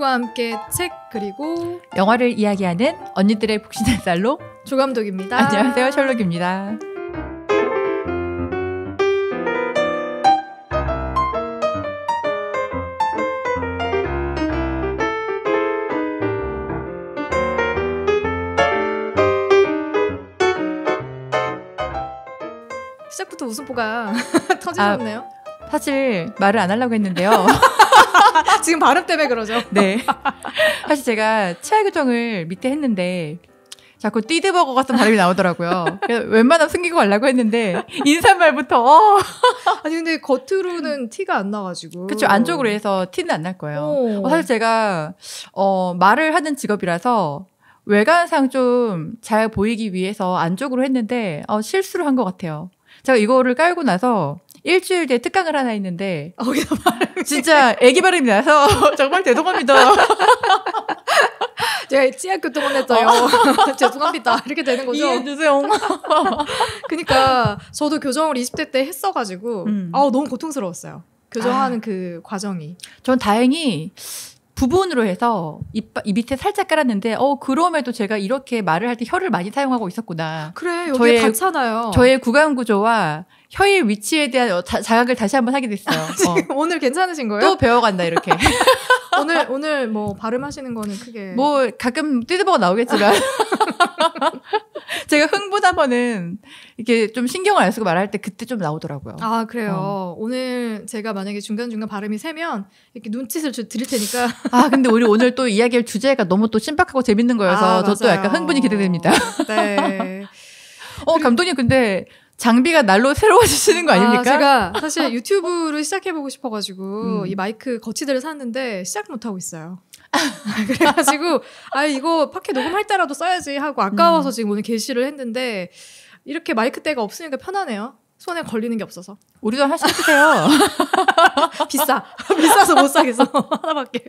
언니들과 함께 책 그리고 영화를 이야기하는 언니들의 복신의 쌀로 조감독입니다. 안녕하세요. 셜록입니다. 시작부터 웃음포가 아, 터지셨네요. 아, 사실 말을 안 하려고 했는데요. 지금 발음 때문에 그러죠. 네. 사실 제가 치아 교정을 밑에 했는데 자꾸 띠드버거 같은 발음이 나오더라고요. 웬만하면 숨기고 가려고 했는데 인사말부터 어. 아니 근데 겉으로는 티가 안 나가지고 그쵸 안쪽으로 해서 티는 안 날 거예요. 어. 어, 사실 제가 어, 말을 하는 직업이라서 외관상 좀 잘 보이기 위해서 안쪽으로 했는데 어, 실수를 한 것 같아요. 제가 이거를 깔고 나서 일주일 뒤에 특강을 하나 있는데 아, 거기 진짜 애기 발음이 나서 정말 대동합니다. 제가 치아교통원했어요. 어. 죄송합니다. 이렇게 되는 거죠. 이해해주세요. 그러니까 저도 교정을 20대 때 했어가지고 음. 아우 너무 고통스러웠어요. 교정하는 아. 그 과정이. 전 다행히 부분으로 해서 입, 입 밑에 살짝 깔았는데 어 그럼에도 제가 이렇게 말을 할 때 혀를 많이 사용하고 있었구나. 그래 여기 저의, 닿잖아요. 저의 구강 구조와 혀의 위치에 대한 어, 자, 각을 다시 한번 하게 됐어요. 아, 어. 오늘 괜찮으신 거예요? 또 배워간다 이렇게. 오늘 오늘 뭐 발음하시는 거는 크게 뭐 가끔 띠드버가 나오겠지만 제가 흥분한 번은 이게 좀 신경을 안 쓰고 말할 때 그때 좀 나오더라고요. 아 그래요. 어. 오늘 제가 만약에 중간 중간 발음이 세면 이렇게 눈짓을 드릴 테니까. 아 근데 우리 오늘 또 이야기할 주제가 너무 또 신박하고 재밌는 거여서 아, 저도 약간 흥분이 기대됩니다. 네. 어 감독님 근데 장비가 날로 새로워지시는 거 아, 아닙니까? 아, 제가 사실 유튜브를 시작해보고 싶어가지고 음. 이 마이크 거치대를 샀는데 시작 못하고 있어요. 그래가지고 아 이거 팟캐 녹음할 때라도 써야지 하고 아까워서 음. 지금 오늘 게시를 했는데 이렇게 마이크대가 없으니까 편하네요. 손에 걸리는 게 없어서. 우리도 하나 시켜세요 비싸. 비싸서 못 사겠어. 하나밖에.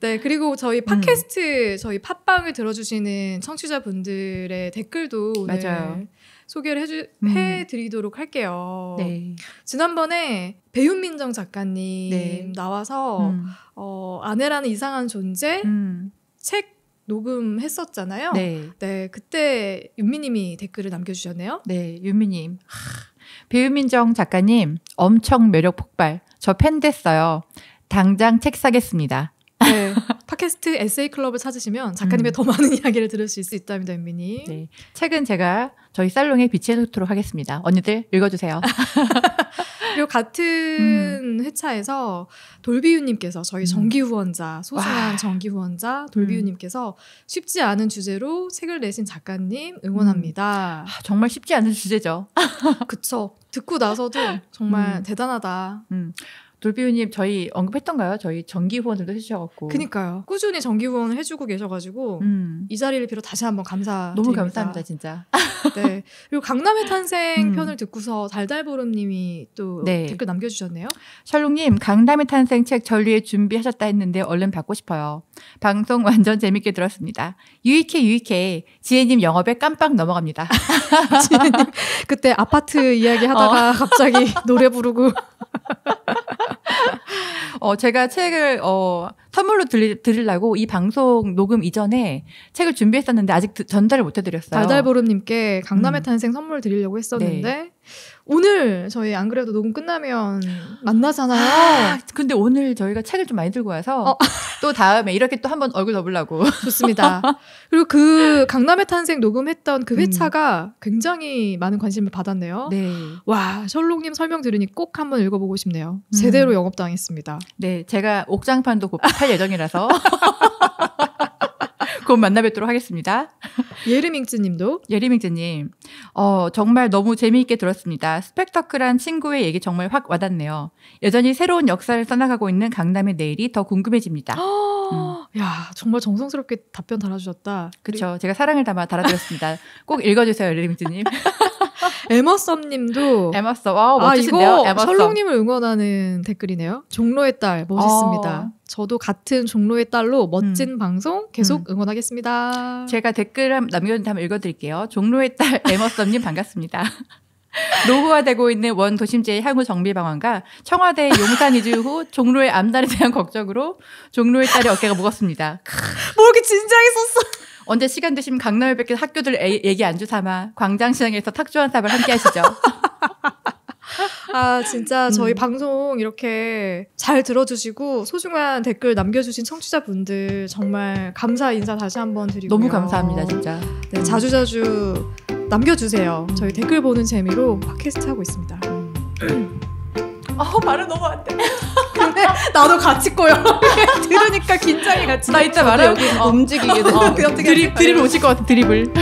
네, 그리고 저희 음. 팟캐스트, 음. 저희 팟빵을 들어주시는 청취자분들의 댓글도 오늘 맞아요. 소개를 해주, 음. 해드리도록 할게요. 네. 지난번에 배윤민정 작가님 네. 나와서 음. 어, 아내라는 이상한 존재 음. 책 녹음했었잖아요. 네. 네 그때 윤미님이 댓글을 남겨주셨네요. 네, 윤미님. 배윤민정 작가님 엄청 매력 폭발. 저 팬 됐어요. 당장 책 사겠습니다. 네. 팟캐스트 에세이 클럽을 찾으시면 작가님의 음. 더 많은 이야기를 들을 수 있답니다, 연민이. 네. 책은 제가 저희 살롱에 비치해 놓도록 하겠습니다. 언니들 읽어주세요. 그리고 같은 음. 회차에서 돌비유님께서 저희 음. 정기 후원자 소중한 와. 정기 후원자 음. 돌비유님께서 쉽지 않은 주제로 책을 내신 작가님 응원합니다. 음. 아, 정말 쉽지 않은 주제죠. 그쵸. 듣고 나서도 정말 대단하다. 돌비우님 저희 언급했던가요? 저희 정기 후원들도 해주셔갖고. 그니까요. 꾸준히 정기 후원을 해주고 계셔가지고 음. 이 자리를 빌어 다시 한번 감사. 너무 감사합니다 진짜. 네. 그리고 강남의 탄생 음. 편을 듣고서 달달보름님이 또 네. 댓글 남겨주셨네요. 셜록님 강남의 탄생 책 전리에 준비하셨다 했는데 얼른 받고 싶어요. 방송 완전 재밌게 들었습니다. 유익해 유익해 지혜님 영업에 깜빡 넘어갑니다. 지혜님 그때 아파트 이야기 하다가 어. 갑자기 노래 부르고. 어, 제가 책을, 어, 선물로 드리, 드리려고 이 방송 녹음 이전에 책을 준비했었는데 아직 드, 전달을 못 해드렸어요. 달달보름님께 강남의 음. 탄생 음. 선물 드리려고 했었는데, 네. 오늘 저희 안 그래도 녹음 끝나면 만나잖아요. 아, 근데 오늘 저희가 책을 좀 많이 들고 와서 어. 또 다음에 이렇게 또 한 번 얼굴 더보려고 좋습니다. 그리고 그 강남의 탄생 녹음했던 그 음. 회차가 음. 굉장히 많은 관심을 받았네요. 네. 와 셜록님 설명 들으니 꼭 한 번 읽어보고 싶네요. 음. 제대로 영업당했습니다. 네, 제가 옥장판도 곧 팔 예정이라서 곧 만나 뵙도록 하겠습니다. 예리밍즈님도 예리밍즈님, 어 정말 너무 재미있게 들었습니다. 스펙터클한 친구의 얘기 정말 확 와닿네요. 여전히 새로운 역사를 써나가고 있는 강남의 내일이 더 궁금해집니다. 음. 야 정말 정성스럽게 답변 달아주셨다. 그렇죠. 제가 사랑을 담아 달아드렸습니다. 꼭 읽어주세요, 예리밍즈님. 에머썸님도 에머썸, 와 멋지신데요. 아, 이거 설롱님을 응원하는 댓글이네요. 종로의 딸 멋있습니다. 어. 저도 같은 종로의 딸로 멋진 음. 방송 계속 음. 응원하겠습니다. 제가 댓글 남겨놓은 다음에 읽어드릴게요. 종로의 딸 에머썸님 반갑습니다. 노후화 되고 있는 원 도심지의 향후 정비 방안과 청와대 용산 이주 후 종로의 암단에 대한 걱정으로 종로의 딸의 어깨가 무겁습니다. 뭐 이렇게 진지하게 썼어? 언제 시간 되시면 강남에 뵙는 학교들 애, 얘기 안주 삼아 광장시장에서 탁주한 삽을 함께 하시죠. 아, 진짜 저희 음. 방송 이렇게 잘 들어주시고 소중한 댓글 남겨주신 청취자분들 정말 감사 인사 다시 한번 드리고 너무 감사합니다, 진짜. 네, 자주자주 남겨주세요. 저희 댓글 보는 재미로 팟캐스트 하고 있습니다. 음. 음. 아, 어, 말은 너무 안 돼. 나도 같이 꼬여. 들으니까 긴장이 같이. 나 이따 말해 여기 어. 움직이게 돼. 어, 드립 어. 드립 오실 것 같아 드립을.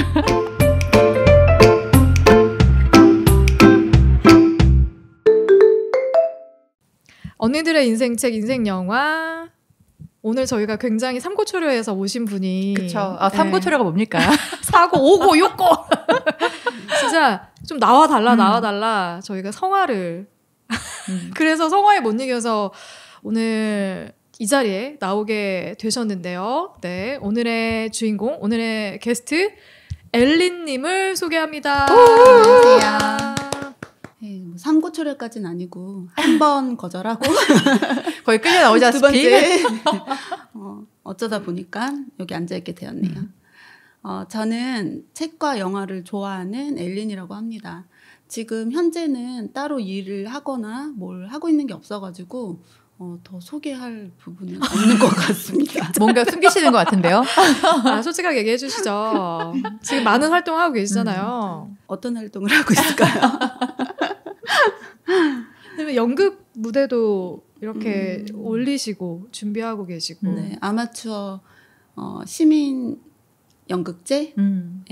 언니들의 인생책 인생 영화 오늘 저희가 굉장히 삼고초려에서 오신 분이 그쵸. 아 네. 삼고초려가 네. 뭡니까? 사고 오고 욕고 진짜 좀 나와 달라 음. 나와 달라 저희가 성화를 음. 그래서 성화에 못 이겨서 오늘 이 자리에 나오게 되셨는데요. 네, 오늘의 주인공, 오늘의 게스트 엘린님을 소개합니다. 안녕하세요. 네, 뭐 삼고초려까지는 아니고 한 번 거절하고 거의 끌려 나오자시피 두 번째 어, 어쩌다 보니까 여기 앉아 있게 되었네요. 음. 어, 저는 책과 영화를 좋아하는 엘린이라고 합니다. 지금 현재는 따로 일을 하거나 뭘 하고 있는 게 없어가지고 어, 더 소개할 부분은 없는 것 같습니다. 뭔가 숨기시는 것 같은데요? 아, 솔직하게 얘기해 주시죠. 지금 많은 활동 하고 계시잖아요. 음. 어떤 활동을 하고 있을까요? 연극 무대도 이렇게 음. 올리시고 준비하고 계시고 네, 아마추어 어, 시민 연극제에 음.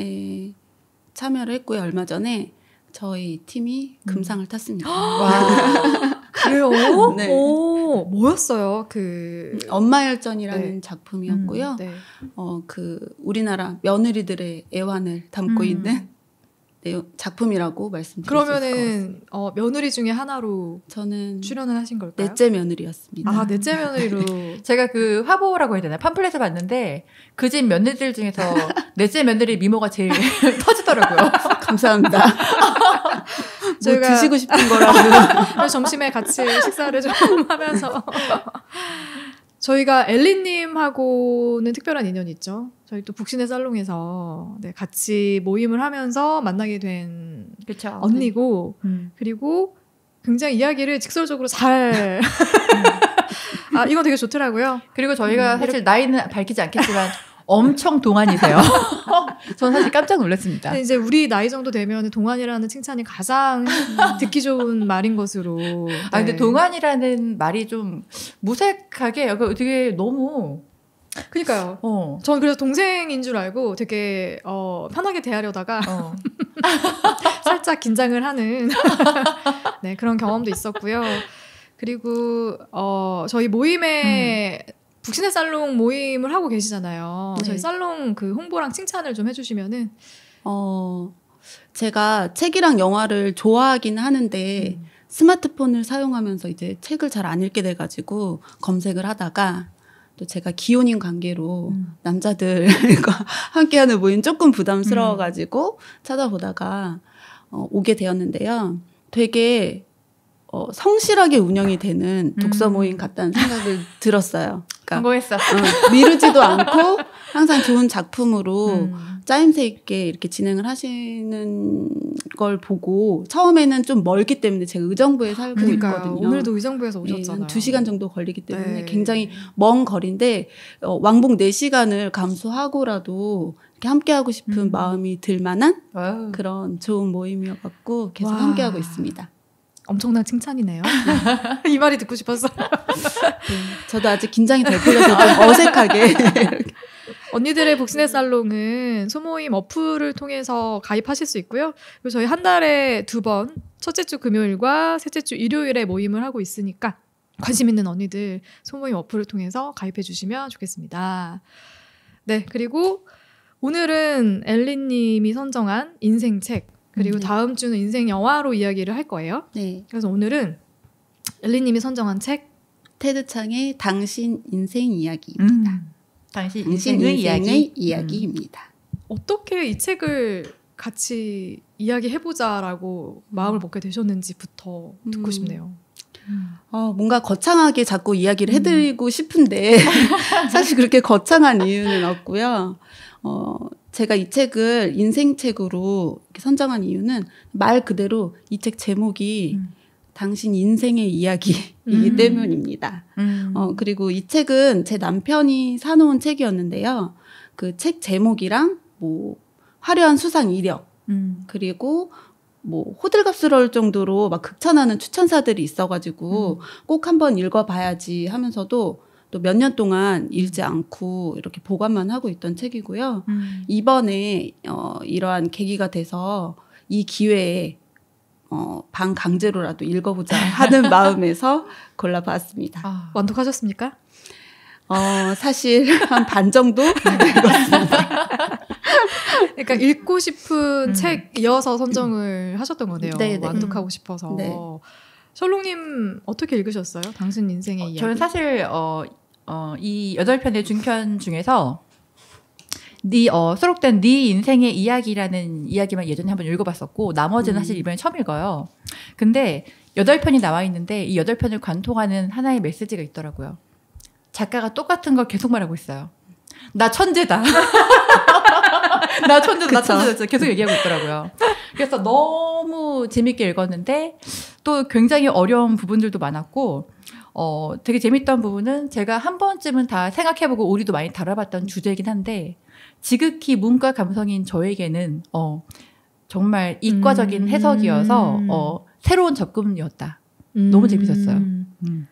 참여를 했고요. 얼마 전에 저희 팀이 음. 금상을 탔습니다. 와. 그래요? 네. 오, 뭐였어요? 그 엄마 열전이라는 네. 작품이었고요. 음, 네. 어그 우리나라 며느리들의 애환을 담고 음. 있는 내용, 작품이라고 말씀드릴 그러면은 어, 며느리 중에 하나로 저는 출연을 하신 걸까요? 넷째 며느리였습니다. 아 넷째 며느리로 네. 제가 그 화보라고 해야 되나 팜플렛을 봤는데 그 집 며느리들 중에서 넷째 며느리 미모가 제일 터지더라고요. 감사합니다. 뭐 저희가 드시고 싶은 거라고. 네, 점심에 같이 식사를 좀 하면서. 저희가 엘리님하고는 특별한 인연이 있죠. 저희 또 북신의 살롱에서 네, 같이 모임을 하면서 만나게 된 그쵸, 언니고, 네. 음. 그리고 굉장히 이야기를 직설적으로 잘. 음. 아, 이건 되게 좋더라고요. 그리고 저희가 음, 사실 이렇게... 나이는 밝히지 않겠지만 엄청 동안이세요. 저 사실 깜짝 놀랐습니다. 이제 우리 나이 정도 되면 동안이라는 칭찬이 가장 듣기 좋은 말인 것으로. 네. 아 근데 네. 동안이라는 말이 좀 무색하게 되게 너무 그니까요. 어. 전 그래서 동생인 줄 알고 되게 어, 편하게 대하려다가 어. 살짝 긴장을 하는 네, 그런 경험도 있었고요. 그리고 어, 저희 모임에 음. 북신의 살롱 모임을 하고 계시잖아요. 네. 저희 살롱 그 홍보랑 칭찬을 좀 해주시면은. 어, 제가 책이랑 영화를 좋아하긴 하는데 음. 스마트폰을 사용하면서 이제 책을 잘 안 읽게 돼가지고 검색을 하다가 또 제가 기혼인 관계로 음. 남자들과 함께하는 모임 조금 부담스러워가지고 음. 찾아보다가 어, 오게 되었는데요. 되게 어, 성실하게 운영이 되는 독서 음. 모임 같다는 생각을 들었어요. 그러니까 성공했어. 어, 미루지도 않고 항상 좋은 작품으로 음. 짜임새 있게 이렇게 진행을 하시는 걸 보고 처음에는 좀 멀기 때문에 제가 의정부에 살고 그러니까요. 있거든요. 오늘도 의정부에서 예, 오셨잖아요. 네, 2시간 정도 걸리기 때문에 네. 굉장히 먼 거리인데 어, 왕복 4시간을 감수하고라도 함께하고 싶은 음. 마음이 들 만한 그런 좋은 모임이어갖고 계속 함께하고 있습니다. 엄청난 칭찬이네요. 이 말이 듣고 싶었어 네, 저도 아직 긴장이 덜 풀려서 좀 어색하게. 언니들의 복신의 살롱은 소모임 어플을 통해서 가입하실 수 있고요. 그리고 저희 한 달에 두 번, 첫째 주 금요일과 셋째 주 일요일에 모임을 하고 있으니까 관심 있는 언니들 소모임 어플을 통해서 가입해 주시면 좋겠습니다. 네, 그리고 오늘은 엘리님이 선정한 인생책 그리고 네. 다음 주는 인생 영화로 이야기를 할 거예요. 네. 그래서 오늘은 엘리님이 선정한 책 테드 창의 당신 인생 이야기입니다. 음. 당신 인생의, 인생의 이야기? 입니다 음. 어떻게 이 책을 같이 이야기해보자라고 마음을 먹게 되셨는지부터 듣고 음. 싶네요. 어, 뭔가 거창하게 자꾸 이야기를 해드리고 싶은데 음. 사실 그렇게 거창한 이유는 없고요. 어, 제가 이 책을 인생책으로 선정한 이유는 말 그대로 이 책 제목이 음. 당신 인생의 이야기이기 음. 때문입니다. 음. 어, 그리고 이 책은 제 남편이 사놓은 책이었는데요. 그 책 제목이랑 뭐 화려한 수상 이력 음. 그리고 뭐 호들갑스러울 정도로 막 극찬하는 추천사들이 있어가지고 음. 꼭 한번 읽어봐야지 하면서도 또몇년 동안 읽지 않고 이렇게 보관만 하고 있던 책이고요. 음. 이번에 어, 이러한 계기가 돼서 이 기회에 어, 반 강제로라도 읽어보자 하는 마음에서 골라봤습니다. 아, 완독하셨습니까? 어, 사실 한 반 정도 읽었습니다. 그러니까 읽고 싶은 음. 책 이어서 선정을 음. 하셨던 거네요. 네네. 네. 완독하고 음. 싶어서. 네. 셜록님 어떻게 읽으셨어요? 당신 인생의 어, 이야기. 저는 사실 어, 어, 이 여덟 편의 중편 중에서 네 어, 수록된 네 인생의 이야기라는 이야기만 예전에 한번 읽어봤었고 나머지는 음. 사실 이번에 처음 읽어요. 근데 여덟 편이 나와 있는데 이 여덟 편을 관통하는 하나의 메시지가 있더라고요. 작가가 똑같은 걸 계속 말하고 있어요. 나 천재다. 나 천재다. 나 천재다. 계속 얘기하고 있더라고요. 그래서 너무 재밌게 읽었는데 또 굉장히 어려운 부분들도 많았고 어, 되게 재밌던 부분은 제가 한 번쯤은 다 생각해보고 우리도 많이 다뤄봤던 주제이긴 한데 지극히 문과 감성인 저에게는 어, 정말 이과적인 음. 해석이어서 어, 새로운 접근이었다. 음. 너무 재밌었어요. 음. 음.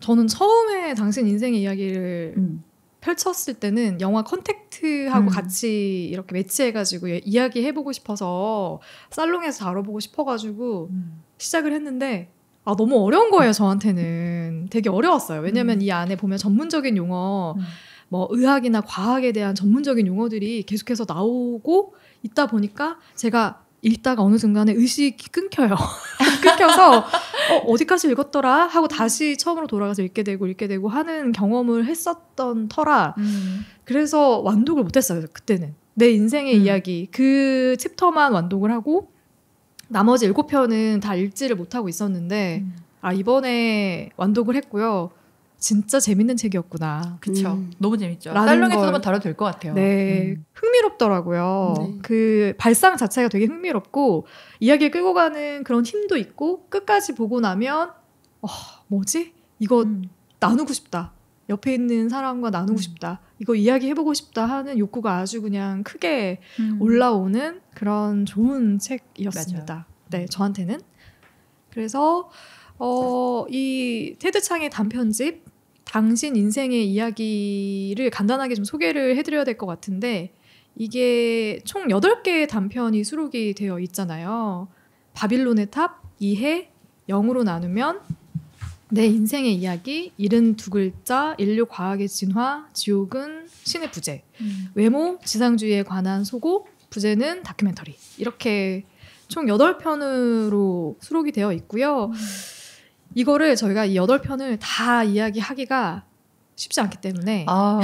저는 처음에 당신 인생의 이야기를 음. 펼쳤을 때는 영화 컨택트하고 음. 같이 이렇게 매치해가지고 예, 이야기해보고 싶어서 살롱에서 다뤄보고 싶어가지고 음. 시작을 했는데 아, 너무 어려운 거예요, 음. 저한테는. 되게 어려웠어요. 왜냐면 음. 이 안에 보면 전문적인 용어, 음. 뭐 의학이나 과학에 대한 전문적인 용어들이 계속해서 나오고 있다 보니까 제가 읽다가 어느 순간에 의식이 끊겨요. 끊겨서 어, 디까지 읽었더라 하고 다시 처음으로 돌아가서 읽게 되고 읽게 되고 하는 경험을 했었던 터라 음. 그래서 완독을 못했어요. 그때는 내 인생의 음. 이야기 그 챕터만 완독을 하고 나머지 일곱 편은 다 읽지를 못하고 있었는데 음. 아 이번에 완독을 했고요. 진짜 재밌는 책이었구나. 그쵸. 음. 너무 재밌죠. 살롱에서 만 다뤄도 될 것 같아요. 네. 음. 흥미롭더라고요. 네. 그 발상 자체가 되게 흥미롭고, 이야기를 끌고 가는 그런 힘도 있고, 끝까지 보고 나면, 어, 뭐지? 이거 음. 나누고 싶다. 옆에 있는 사람과 나누고 음. 싶다. 이거 이야기해보고 싶다 하는 욕구가 아주 그냥 크게 음. 올라오는 그런 좋은 책이었습니다. 맞아요. 네, 저한테는. 그래서, 어, 이 테드창의 단편집, 당신 인생의 이야기를 간단하게 좀 소개를 해드려야 될 것 같은데, 이게 총 8개의 단편이 수록이 되어 있잖아요. 바빌론의 탑, 이해, 영으로 나누면 내 인생의 이야기, 이른 두 글자, 인류 과학의 진화, 지옥은 신의 부재, 음. 외모, 지상주의에 관한 소고, 부재는 다큐멘터리. 이렇게 총8 편으로 수록이 되어 있고요. 음. 이거를 저희가 이8 편을 다 이야기하기가 쉽지 않기 때문에. 아.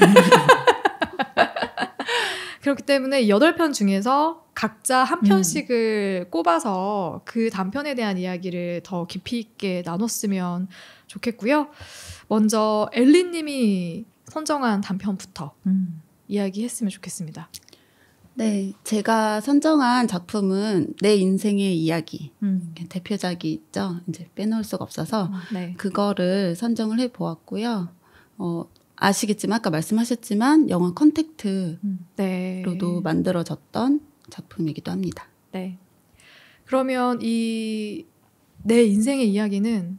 그렇기 때문에 여덟 편 중에서 각자 한 음. 편씩을 음. 꼽아서 그 단편에 대한 이야기를 더 깊이 있게 나눴으면 좋겠고요. 먼저 엘리님이 선정한 단편부터 음. 이야기했으면 좋겠습니다. 네, 제가 선정한 작품은 내 인생의 이야기 음. 대표작이 있죠. 이제 빼놓을 수가 없어서 아, 네. 그거를 선정을 해 보았고요. 어, 아시겠지만 아까 말씀하셨지만 영화 컨택트로도 음. 네. 만들어졌던 작품이기도 합니다. 네. 그러면 이 내 인생의 이야기는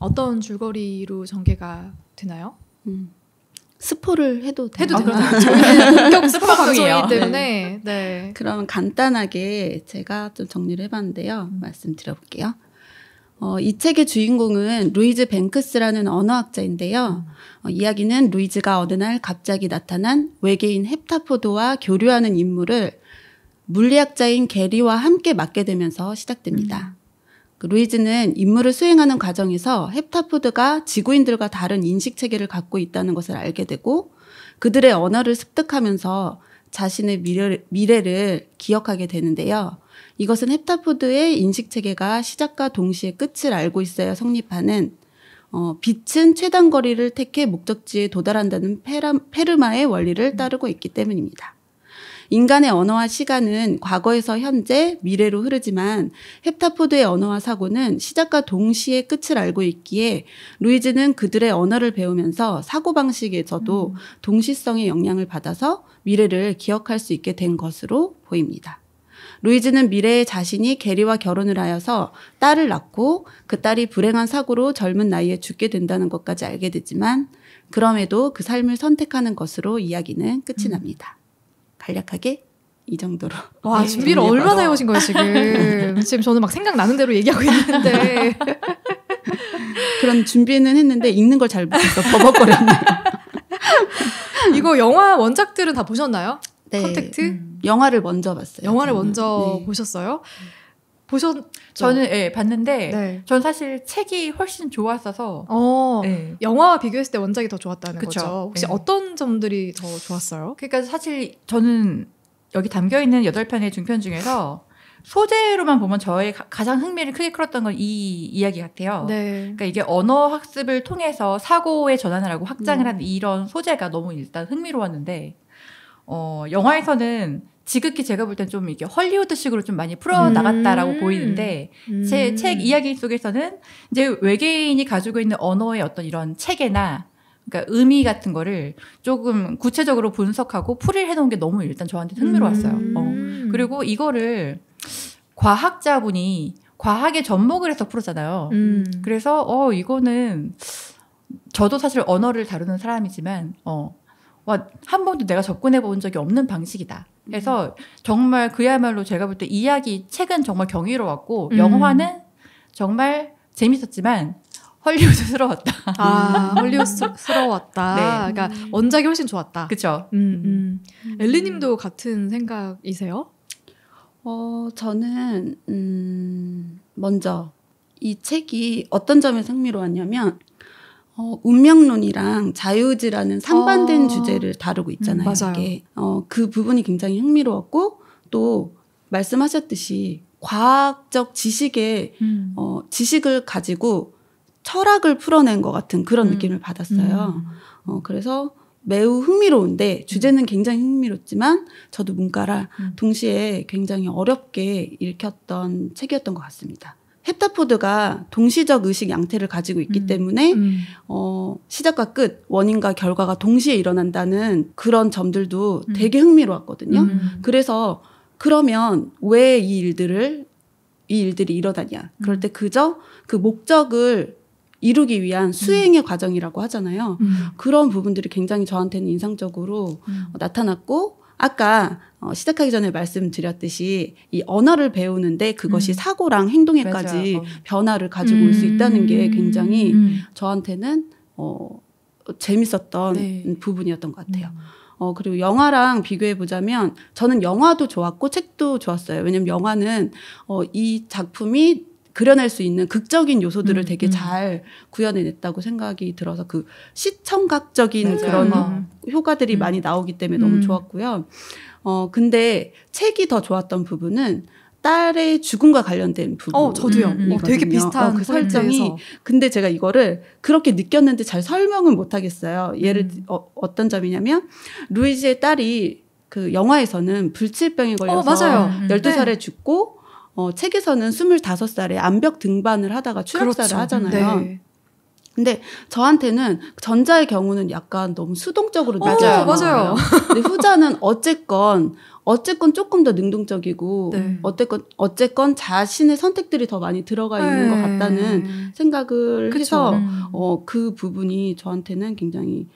어떤 줄거리로 전개가 되나요? 음. 스포를 해도 해도 되나요? 아, 그렇죠. 저희 스포 방송이기 때문에 네. 네. 그럼 간단하게 제가 좀 정리를 해봤는데요. 음. 말씀드려볼게요. 어, 이 책의 주인공은 루이즈 뱅크스라는 언어학자인데요. 음. 어, 이야기는 루이즈가 어느 날 갑자기 나타난 외계인 헵타포도와 교류하는 인물을 물리학자인 게리와 함께 맡게 되면서 시작됩니다. 음. 그 루이즈는 임무를 수행하는 과정에서 헵타포드가 지구인들과 다른 인식 체계를 갖고 있다는 것을 알게 되고 그들의 언어를 습득하면서 자신의 미래, 를 기억하게 되는데요. 이것은 헵타포드의 인식 체계가 시작과 동시에 끝을 알고 있어야 성립하는 어, 빛은 최단 거리를 택해 목적지에 도달한다는 페르마의 원리를 따르고 있기 때문입니다. 인간의 언어와 시간은 과거에서 현재, 미래로 흐르지만 헵타포드의 언어와 사고는 시작과 동시에 끝을 알고 있기에 루이즈는 그들의 언어를 배우면서 사고방식에서도 음. 동시성의 영향을 받아서 미래를 기억할 수 있게 된 것으로 보입니다. 루이즈는 미래의 자신이 게리와 결혼을 하여서 딸을 낳고 그 딸이 불행한 사고로 젊은 나이에 죽게 된다는 것까지 알게 되지만 그럼에도 그 삶을 선택하는 것으로 이야기는 끝이 음. 납니다. 음. 간략하게 이 정도로. 와 네, 준비를 네, 얼마나 해오신 거예요 지금? 지금 저는 막 생각나는 대로 얘기하고 있는데. 그런 준비는 했는데 읽는 걸 잘 못해서 버벅거렸네요. 이거 영화 원작들은 다 보셨나요? 네. 컨택트? 음. 영화를 먼저 봤어요. 영화를 저는. 먼저 네. 보셨어요? 음. 보셨 저는 예 네, 봤는데 네. 전 사실 책이 훨씬 좋았어서 어, 네. 영화와 비교했을 때 원작이 더 좋았다는 그쵸? 거죠. 혹시 예. 어떤 점들이 더 좋았어요? 그러니까 사실 저는 여기 담겨 있는 여덟 편의 중편 중에서 소재로만 보면 저의 가장 흥미를 크게 끌었던 건 이 이야기 같아요. 네. 그러니까 이게 언어 학습을 통해서 사고의 전환을 하고 확장을 음. 하는 이런 소재가 너무 일단 흥미로웠는데 어 영화에서는 지극히 제가 볼 땐 좀 이게 헐리우드식으로 좀 많이 풀어 나갔다라고 음. 보이는데 음. 제책 이야기 속에서는 이제 외계인이 가지고 있는 언어의 어떤 이런 체계나 그러니까 의미 같은 거를 조금 구체적으로 분석하고 풀이를 해놓은 게 너무 일단 저한테 흥미로웠어요. 음. 어. 그리고 이거를 과학자분이 과학에 접목을 해서 풀었잖아요. 음. 그래서 어 이거는 저도 사실 언어를 다루는 사람이지만 어. 와, 한 번도 내가 접근해 본 적이 없는 방식이다. 그래서 정말 그야말로 제가 볼 때 이야기 책은 정말 경이로웠고 음. 영화는 정말 재밌었지만 헐리우드스러웠다. 아, 헐리우드스러웠다. 네. 그러니까 음. 원작이 훨씬 좋았다. 그렇죠. 음, 음. 엘리님도 같은 생각이세요? 어, 저는 음, 먼저 이 책이 어떤 점에 흥미로웠냐면 어, 운명론이랑 자유의지라는 상반된 아. 주제를 다루고 있잖아요. 음, 맞아요. 이게. 어, 그 부분이 굉장히 흥미로웠고 또 말씀하셨듯이 과학적 지식에 음. 어, 지식을 가지고 철학을 풀어낸 것 같은 그런 음. 느낌을 받았어요. 음. 어, 그래서 매우 흥미로운데 주제는 음. 굉장히 흥미롭지만 저도 문과라 음. 동시에 굉장히 어렵게 읽혔던 책이었던 것 같습니다. 헵타포드가 동시적 의식 양태를 가지고 있기 음. 때문에 음. 어, 시작과 끝, 원인과 결과가 동시에 일어난다는 그런 점들도 음. 되게 흥미로웠거든요. 음. 그래서 그러면 왜 이 일들을 이 일들이 일어나냐? 그럴 음. 때 그저 그 목적을 이루기 위한 음. 수행의 과정이라고 하잖아요. 그런 부분들이 굉장히 저한테는 인상적으로 어, 나타났고 아까 어, 시작하기 전에 말씀드렸듯이 이 언어를 배우는데 그것이 음. 사고랑 행동에까지 맞아요. 변화를 가지고 올수 음. 있다는 게 굉장히 음. 저한테는 어, 재밌었던 네. 부분이었던 것 같아요. 음. 어, 그리고 영화랑 비교해보자면 저는 영화도 좋았고 책도 좋았어요. 왜냐면 영화는 어, 이 작품이 그려낼 수 있는 극적인 요소들을 음, 되게 음. 잘 구현해냈다고 생각이 들어서 그 시청각적인 맞아요. 그런 효과들이 음. 많이 나오기 때문에 너무 좋았고요. 어, 근데 책이 더 좋았던 부분은 딸의 죽음과 관련된 부분. 어, 저도요. 어, 되게 비슷한 어, 그 설정이. 포인에서 근데 제가 이거를 그렇게 느꼈는데 잘 설명을 못 하겠어요. 예를 음. 어, 어떤 점이냐면 루이지의 딸이 그 영화에서는 불치병에 어, 걸려서 어, 맞아요. 12살에 음, 네. 죽고 어, 책에서는 25살에 암벽 등반을 하다가 추락사를 그렇죠. 하잖아요. 네. 근데 저한테는 전자의 경우는 약간 너무 수동적으로 어, 맞아요. 맞아요. 근데 후자는 어쨌건 어쨌건 조금 더 능동적이고 네. 어쨌건 어쨌건 자신의 선택들이 더 많이 들어가 있는 네. 것 같다는 생각을 그쵸. 해서 음. 어, 그 부분이 저한테는 굉장히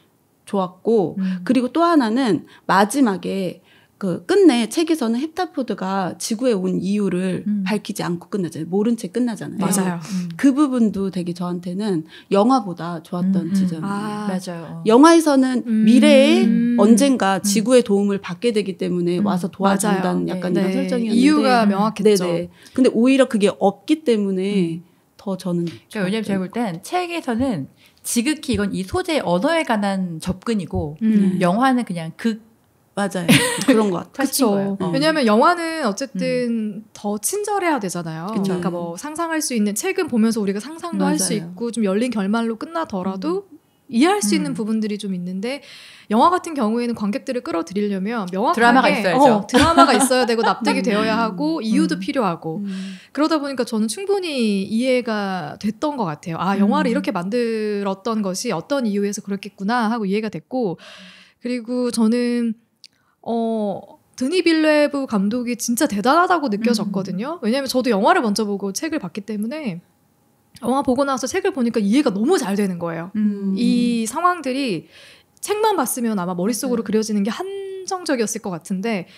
좋았고 음. 그리고 또 하나는 마지막에 그 끝내 책에서는 헵타포드가 지구에 온 이유를 음. 밝히지 않고 끝나잖아요. 모른 채 끝나잖아요. 맞아요. 음. 그 부분도 되게 저한테는 영화보다 좋았던 음. 음. 지점이에요. 아, 그러니까 맞아요. 영화에서는 음. 미래에 음. 언젠가 지구의 도움을 받게 되기 때문에 와서 도와준다는 맞아요. 약간 네. 이런 네. 설정이었는데 이유가 명확했죠. 네네. 근데 오히려 그게 없기 때문에 더 저는 그러니까 왜냐면 제가 볼 땐 책에서는 지극히 이건 이 소재의 언어에 관한 접근이고 영화는 그냥 극그 맞아요. 그런 것 같아요. 그렇죠. 어. 왜냐하면 영화는 어쨌든 음. 더 친절해야 되잖아요. 그쵸. 그러니까 뭐 음. 상상할 수 있는 책은 보면서 우리가 상상도 할 수 있고 좀 열린 결말로 끝나더라도 음. 이해할 수 있는 음. 부분들이 좀 있는데 영화 같은 경우에는 관객들을 끌어들이려면 명확하게 드라마가 어, 있어야죠. 어, 드라마가 있어야 되고 납득이 되어야 음. 하고 이유도 음. 필요하고 음. 그러다 보니까 저는 충분히 이해가 됐던 것 같아요. 아 영화를 이렇게 만들었던 것이 어떤 이유에서 그렇겠구나 하고 이해가 됐고 그리고 저는 어, 드니 빌레브 감독이 진짜 대단하다고 느껴졌거든요. 음. 왜냐하면 저도 영화를 먼저 보고 책을 봤기 때문에 영화 보고 나서 책을 보니까 이해가 너무 잘 되는 거예요. 음. 이 상황들이 책만 봤으면 아마 머릿속으로 네. 그려지는 게 한정적이었을 것 같은데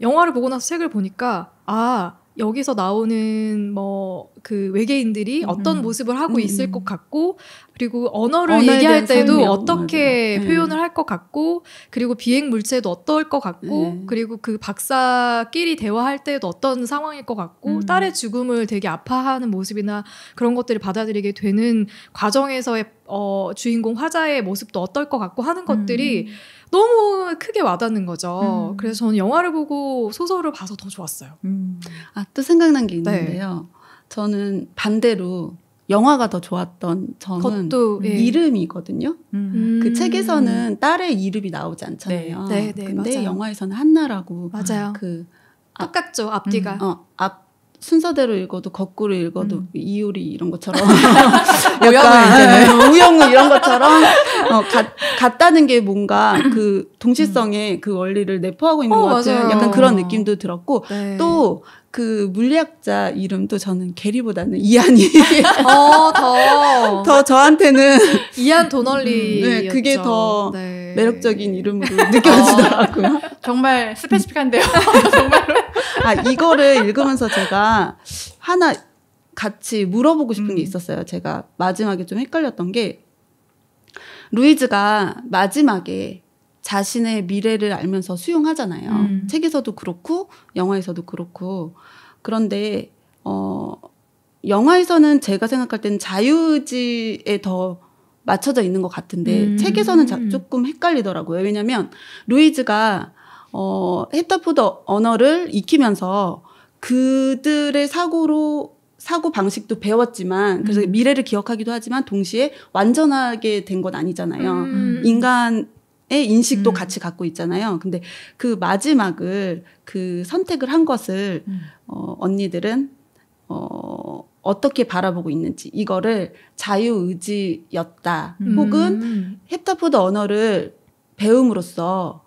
영화를 보고 나서 책을 보니까 아 여기서 나오는 뭐 그 외계인들이 음. 어떤 모습을 하고 음. 있을 것 같고 그리고 언어를 얘기할 때도 어떻게 네. 표현을 할 것 같고 그리고 비행 물체도 어떨 것 같고 네. 그리고 그 박사끼리 대화할 때도 어떤 상황일 것 같고 음. 딸의 죽음을 되게 아파하는 모습이나 그런 것들을 받아들이게 되는 과정에서의 어, 주인공 화자의 모습도 어떨 것 같고 하는 것들이 음. 너무 크게 와닿는 거죠. 음. 그래서 저는 영화를 보고 소설을 봐서 더 좋았어요. 음. 아, 또 생각난 게 네. 있는데요. 네. 저는 반대로 영화가 더 좋았던 저는 그것도, 예. 이름이거든요. 음. 음. 그 책에서는 딸의 이름이 나오지 않잖아요. 네. 네, 네 근데 맞아요. 영화에서는 한나라고 맞아요. 그 아, 똑같죠 앞뒤가. 음, 어, 앞 순서대로 읽어도 거꾸로 읽어도 음. 이유리 이런 것처럼 약간 네. 뭐 우영우 이런 것처럼 어, 같, 같다는 게 뭔가 음. 그 동시성의 음. 그 원리를 내포하고 있는 어, 것같아요 약간 그런 느낌도 들었고 네. 또그 물리학자 이름도 저는 게리보다는 이안이 어, 더. 더 저한테는 이안 도널리 네, 그게 더 네. 매력적인 이름으로 느껴지더라고요. 어, 정말 스페시픽한데요. 정말로. 아, 이거를 읽으면서 제가 하나 같이 물어보고 싶은 음. 게 있었어요. 제가 마지막에 좀 헷갈렸던 게 루이즈가 마지막에 자신의 미래를 알면서 수용하잖아요. 음. 책에서도 그렇고 영화에서도 그렇고 그런데 어 영화에서는 제가 생각할 때는 자유지에 더 맞춰져 있는 것 같은데 음. 책에서는 자, 조금 헷갈리더라고요. 왜냐하면 루이즈가 어, 헤타포드 언어를 익히면서 그들의 사고로 사고 방식도 배웠지만 그래서 음. 미래를 기억하기도 하지만 동시에 완전하게 된 건 아니잖아요. 음. 인간의 인식도 음. 같이 갖고 있잖아요. 근데 그 마지막을 그 선택을 한 것을 음. 어 언니들은 어 어떻게 바라보고 있는지 이거를 자유의지였다 음. 혹은 햅타포드 언어를 배움으로써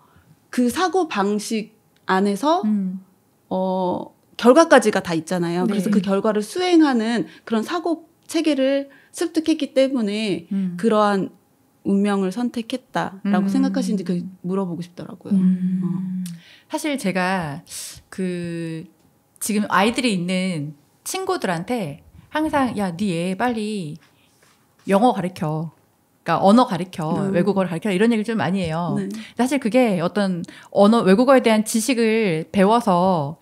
그 사고 방식 안에서 음. 어 결과까지가 다 있잖아요. 네. 그래서 그 결과를 수행하는 그런 사고 체계를 습득했기 때문에 음. 그러한 운명을 선택했다라고 음. 생각하시는지 그 물어보고 싶더라고요. 음. 어. 사실 제가 그 지금 아이들이 있는 친구들한테 항상 야니애 빨리 영어 가르켜. 그러니까 언어 가르켜 네. 외국어를 가르켜 이런 얘기를 좀 많이 해요. 네. 사실 그게 어떤 언어 외국어에 대한 지식을 배워서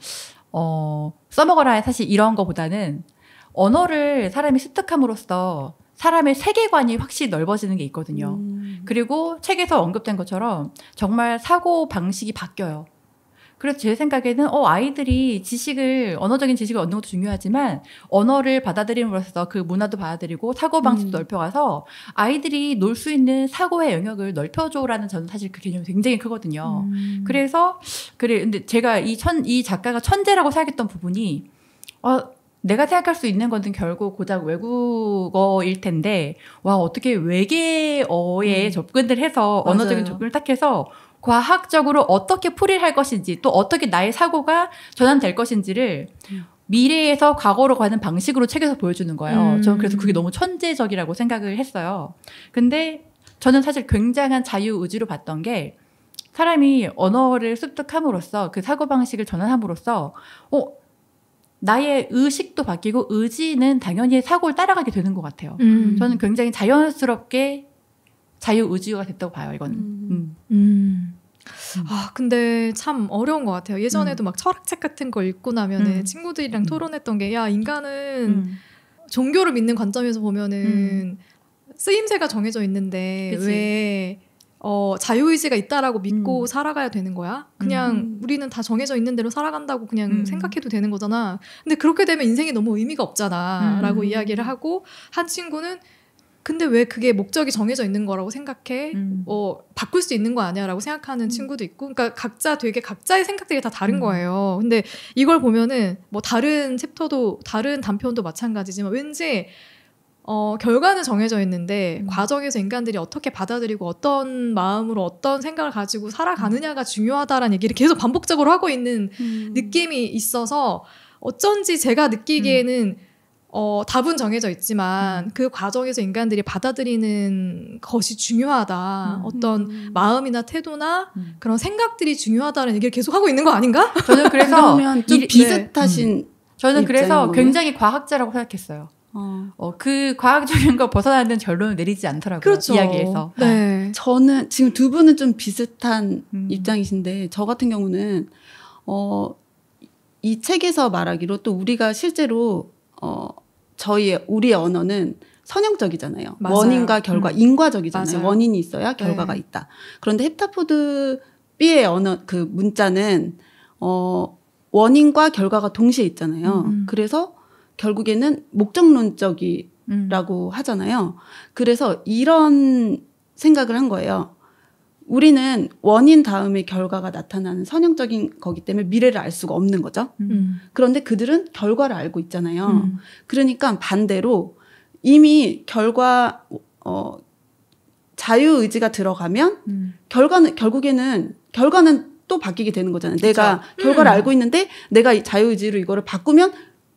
어 써먹어라 사실 이런 거보다는 언어를 사람이 습득함으로써 사람의 세계관이 확실히 넓어지는 게 있거든요. 음. 그리고 책에서 언급된 것처럼 정말 사고 방식이 바뀌어요. 그래서 제 생각에는 어 아이들이 지식을 언어적인 지식을 얻는 것도 중요하지만 언어를 받아들임으로써 그 문화도 받아들이고 사고 방식도 음. 넓혀가서 아이들이 놀 수 있는 사고의 영역을 넓혀줘라는 저는 사실 그 개념이 굉장히 크거든요. 음. 그래서 그래 근데 제가 이천이 작가가 천재라고 생각했던 부분이 어 내가 생각할 수 있는 것은 결국 고작 외국어일 텐데 와 어떻게 외계어에 음. 접근을 해서 언어적인 접근을 딱 해서 과학적으로 어떻게 풀이를 할 것인지 또 어떻게 나의 사고가 전환될 것인지를 음. 미래에서 과거로 가는 방식으로 책에서 보여주는 거예요. 음. 저는 그래서 그게 너무 천재적이라고 생각을 했어요. 근데 저는 사실 굉장한 자유의지로 봤던 게 사람이 언어를 습득함으로써 그 사고방식을 전환함으로써 어, 나의 의식도 바뀌고 의지는 당연히 사고를 따라가게 되는 것 같아요. 음. 저는 굉장히 자연스럽게 자유 의지가 됐다고 봐요. 이거는. 음. 음. 음. 아 근데 참 어려운 것 같아요. 예전에도 음. 막 철학책 같은 거 읽고 나면은 음. 친구들이랑 토론했던 게야 인간은 종교를 믿는 관점에서 보면은 쓰임새가 정해져 있는데 그치? 왜 어, 자유의지가 있다라고 믿고 음. 살아가야 되는 거야? 그냥 음. 우리는 다 정해져 있는 대로 살아간다고 그냥 음. 생각해도 되는 거잖아. 근데 그렇게 되면 인생이 너무 의미가 없잖아. 라고 이야기를 하고, 한 친구는 근데 왜 그게 목적이 정해져 있는 거라고 생각해? 음. 어, 바꿀 수 있는 거 아니야? 라고 생각하는 음. 친구도 있고, 그러니까 각자 되게 각자의 생각들이 다 다른 음. 거예요. 근데 이걸 보면은 뭐 다른 챕터도, 다른 단편도 마찬가지지만 왠지 어, 결과는 정해져 있는데 음. 과정에서 인간들이 어떻게 받아들이고 어떤 마음으로 어떤 생각을 가지고 살아가느냐가 음. 중요하다라는 얘기를 계속 반복적으로 하고 있는 음. 느낌이 있어서 어쩐지 제가 느끼기에는 어, 답은 정해져 있지만 음. 그 과정에서 인간들이 받아들이는 것이 중요하다. 음. 음 어떤 음, 음. 마음이나 태도나 음. 그런 생각들이 중요하다는 얘기를 계속 하고 있는 거 아닌가? 저는 그래서 좀 네. 비슷하신 네. 저는 그래서 굉장히 과학자라고 생각했어요. 어. 어. 그 과학적인 거 벗어나는 결론을 내리지 않더라고요. 그렇죠. 이야기에서. 네. 아. 저는 지금 두 분은 좀 비슷한 입장이신데 저 같은 경우는 어, 이 책에서 말하기로 또 우리가 실제로 어, 저희의 우리의 언어는 선형적이잖아요. 맞아요. 원인과 결과, 음. 인과적이잖아요. 맞아요. 원인이 있어야 네. 결과가 네. 있다. 그런데 헵타포드 B의 언어 그 문자는 어 원인과 결과가 동시에 있잖아요. 음. 음. 그래서 결국에는 목적론적이라고 음. 하잖아요. 그래서 이런 생각을 한 거예요. 우리는 원인 다음에 결과가 나타나는 선형적인 거기 때문에 미래를 알 수가 없는 거죠. 음. 음. 그런데 그들은 결과를 알고 있잖아요. 음. 그러니까 반대로 이미 결과 어 자유 의지가 들어가면 음. 결과는 결국에는 결과는 또 바뀌게 되는 거잖아요. 그쵸? 내가 음. 결과를 알고 있는데 내가 자유 의지로 이거를 바꾸면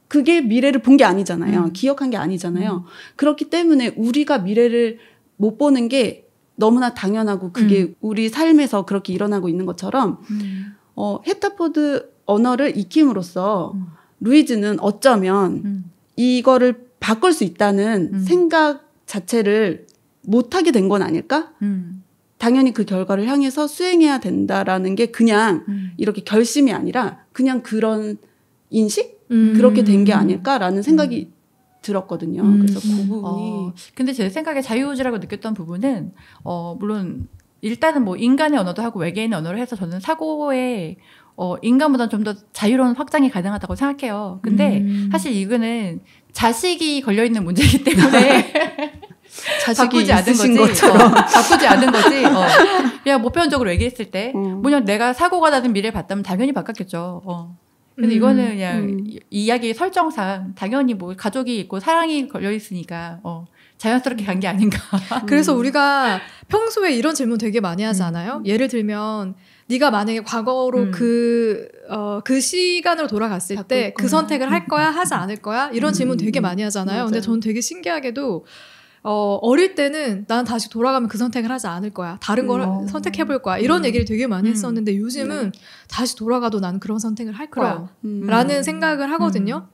그게 미래를 본 게 아니잖아요. 음. 기억한 게 아니잖아요. 그렇기 때문에 우리가 미래를 못 보는 게 너무나 당연하고 그게 음. 우리 삶에서 그렇게 일어나고 있는 것처럼 음. 어, 헤타포드 언어를 익힘으로써 음. 루이즈는 어쩌면 음. 이거를 바꿀 수 있다는 음. 생각 자체를 못하게 된 건 아닐까? 음. 당연히 그 결과를 향해서 수행해야 된다라는 게 그냥 이렇게 결심이 아니라 그냥 그런 인식? 그렇게 된 게 아닐까라는 생각이 들었거든요. 그래서 그 부분이. 아. 근데 제 생각에 자유의지라고 느꼈던 부분은 어 물론 일단은 뭐 인간의 언어도 하고 외계인의 언어를 해서 저는 사고에 어 인간보다 좀 더 자유로운 확장이 가능하다고 생각해요. 근데 음. 사실 이거는 자식이 걸려 있는 문제이기 때문에 자식이 바꾸지 않은 거지. 것처럼. 어, 바꾸지 않은 거지. 어. 그냥 보편적으로 얘기했을 때, 음. 뭐냐 내가 사고가 나는 미래를 봤다면 당연히 바뀌었겠죠 어. 근데 음. 이거는 그냥 음. 이야기 설정상 당연히 뭐 가족이 있고 사랑이 걸려 있으니까 어. 자연스럽게 간 게 아닌가. 음. 그래서 우리가 평소에 이런 질문 되게 많이 하지 아요 음. 예를 들면 네가 만약에 과거로 그그 음. 그, 어, 그 시간으로 돌아갔을 때 그 선택을 할 음. 거야 하지 않을 거야 이런 음. 질문 되게 많이 하잖아요. 맞아요. 근데 저는 되게 신기하게도 어, 어릴 때는 난 다시 돌아가면 그 선택을 하지 않을 거야. 다른 걸 음. 어. 선택해 볼 거야. 이런 음. 얘기를 되게 많이 했었는데 요즘은 음. 다시 돌아가도 난 그런 선택을 할 거야. 라는 생각을 하거든요.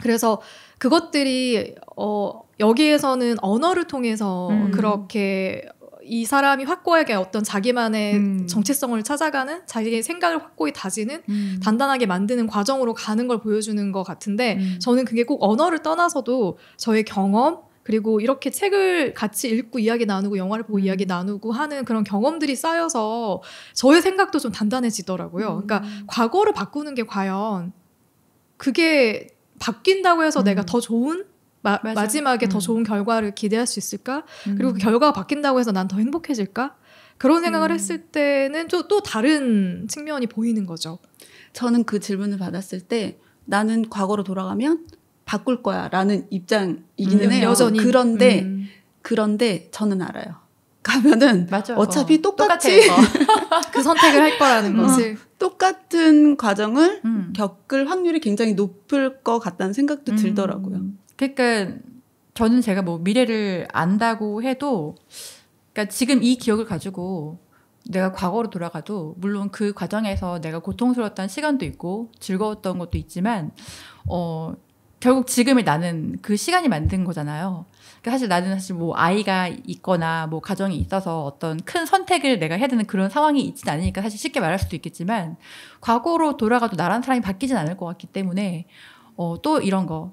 그래서 그것들이 어, 여기에서는 언어를 통해서 음. 그렇게 이 사람이 확고하게 어떤 자기만의 음. 정체성을 찾아가는 자기의 생각을 확고히 다지는 음. 단단하게 만드는 과정으로 가는 걸 보여주는 것 같은데 음. 저는 그게 꼭 언어를 떠나서도 저의 경험 그리고 이렇게 책을 같이 읽고 이야기 나누고 영화를 보고 음. 이야기 나누고 하는 그런 경험들이 쌓여서 저의 생각도 좀 단단해지더라고요. 음. 그러니까 과거를 바꾸는 게 과연 그게 바뀐다고 해서 음. 내가 더 좋은 마, 마지막에 음. 더 좋은 결과를 기대할 수 있을까? 음. 그리고 그 결과가 바뀐다고 해서 난 더 행복해질까? 그런 생각을 음. 했을 때는 또, 다른 측면이 보이는 거죠. 저는 그 질문을 받았을 때 나는 과거로 돌아가면 바꿀 거야 라는 입장이기는 음, 해요. 여전히. 그런데, 음. 그런데 저는 알아요. 가면은 맞아요, 어차피 어. 똑같이 그 선택을 할 거라는 것을 음. 똑같은 과정을 겪을 확률이 굉장히 높을 것 같다는 생각도 들더라고요. 그러니까 저는 제가 뭐 미래를 안다고 해도 그러니까 지금 이 기억을 가지고 내가 과거로 돌아가도 물론 그 과정에서 내가 고통스러웠던 시간도 있고 즐거웠던 것도 있지만 어 결국 지금의 나는 그 시간이 만든 거잖아요. 그러니까 사실 나는 사실 뭐 아이가 있거나 뭐 가정이 있어서 어떤 큰 선택을 내가 해야 되는 그런 상황이 있진 않으니까 사실 쉽게 말할 수도 있겠지만 과거로 돌아가도 나란 사람이 바뀌진 않을 것 같기 때문에 어 또 이런 거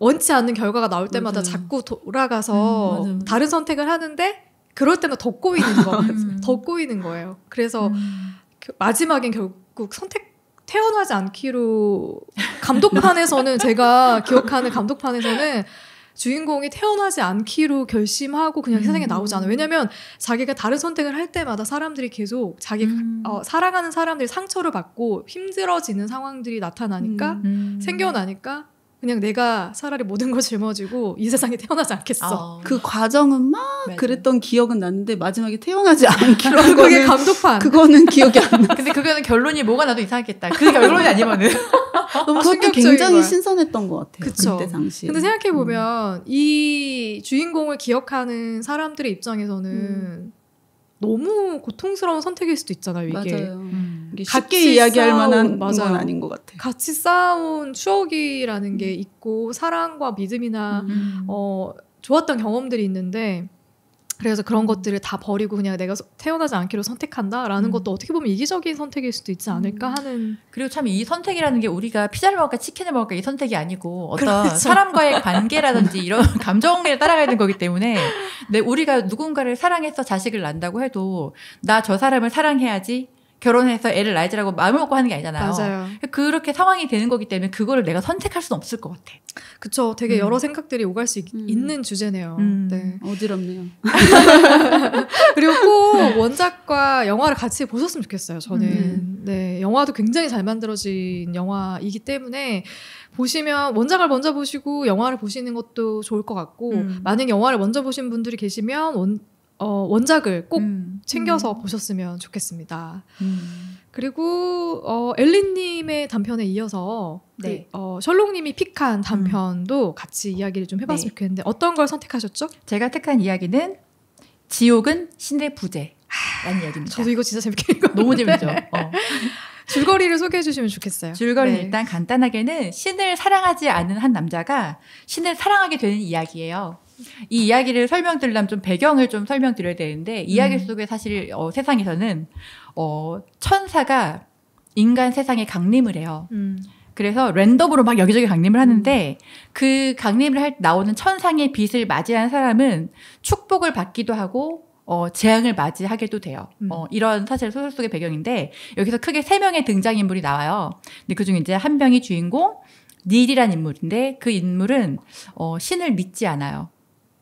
원치 않는 결과가 나올 때마다 맞아요. 음. 자꾸 돌아가서 음, 다른 선택을 하는데 그럴 때는 더 꼬이는 거, 음. 더 꼬이는 거예요. 그래서 음. 마지막엔 결국 선택 태어나지 않기로 감독판에서는 제가 기억하는 감독판에서는 주인공이 태어나지 않기로 결심하고 그냥 세상에 음. 나오지 않아. 왜냐면 자기가 다른 선택을 할 때마다 사람들이 계속 자기 음. 어, 사랑하는 사람들이 상처를 받고 힘들어지는 상황들이 나타나니까 음. 생겨나니까 그냥 내가 차라리 모든 걸 짊어지고 이 세상에 태어나지 않겠어. 아, 그 과정은 막 맞아. 그랬던 기억은 났는데 마지막에 태어나지 않기로 한 그게 감독판. 그거는 기억이 안 나. 근데 그거는 결론이 뭐가 나도 이상하겠다. 그 결론이 아니면은 그것도 굉장히 거 신선했던 것 같아요. 그쵸? 그때 당시. 근데 생각해 보면 음. 이 주인공을 기억하는 사람들의 입장에서는 음. 너무 고통스러운 선택일 수도 있잖아요. 이게. 맞아요. 음. 같이 이야기할 만한 맞아요. 아닌 것 같아요. 같이 쌓아온 추억이라는 게 음. 있고 사랑과 믿음이나 음. 어, 좋았던 경험들이 있는데 그래서 그런 음. 것들을 다 버리고 그냥 내가 태어나지 않기로 선택한다라는 음. 것도 어떻게 보면 이기적인 선택일 수도 있지 않을까 음. 하는 그리고 참 이 선택이라는 게 우리가 피자를 먹을까 치킨을 먹을까 이 선택이 아니고 어떤 그렇죠. 사람과의 관계라든지 이런 감정을 따라가는 거기 때문에 내 네, 우리가 누군가를 사랑해서 자식을 낳는다고 해도 나 저 사람을 사랑해야지 결혼해서 애를 낳으라고 마음 먹고 하는 게 아니잖아요. 맞아요. 그렇게 상황이 되는 거기 때문에 그거를 내가 선택할 수는 없을 것 같아. 그쵸. 되게 음. 여러 생각들이 오갈 수 있, 음. 있는 주제네요. 음. 네. 어지럽네요. 그리고 꼭 네. 원작과 영화를 같이 보셨으면 좋겠어요. 저는. 음. 네. 영화도 굉장히 잘 만들어진 영화이기 때문에 보시면 원작을 먼저 보시고 영화를 보시는 것도 좋을 것 같고 음. 만약 영화를 먼저 보신 분들이 계시면 원, 어, 원작을 꼭 음. 챙겨서 음. 보셨으면 좋겠습니다. 음. 그리고 어, 엘리님의 단편에 이어서 그, 네. 그, 어, 셜록님이 픽한 음. 단편도 같이 이야기를 좀 해봤으면 네. 좋겠는데 어떤 걸 선택하셨죠? 제가 택한 이야기는 지옥은 신의 부재. 라는 이야기입니다. 저도 이거 진짜 재밌게 읽어 너무 재밌죠. 어. 줄거리를 소개해 주시면 좋겠어요. 줄거리 네. 일단 간단하게는 신을 사랑하지 않은 한 남자가 신을 사랑하게 되는 이야기예요. 이 이야기를 설명드리려면 좀 배경을 좀 설명드려야 되는데 이야기 음. 속에 사실 어, 세상에서는 어, 천사가 인간 세상에 강림을 해요. 음. 그래서 랜덤으로 막 여기저기 강림을 하는데 음. 그 강림을 할 나오는 천상의 빛을 맞이한 사람은 축복을 받기도 하고 어, 재앙을 맞이하게도 돼요. 음. 어, 이런 사실 소설 속의 배경인데 여기서 크게 세 명의 등장 인물이 나와요. 근데 그중 이제 한 명이 주인공 닐이란 인물인데 그 인물은 어, 신을 믿지 않아요.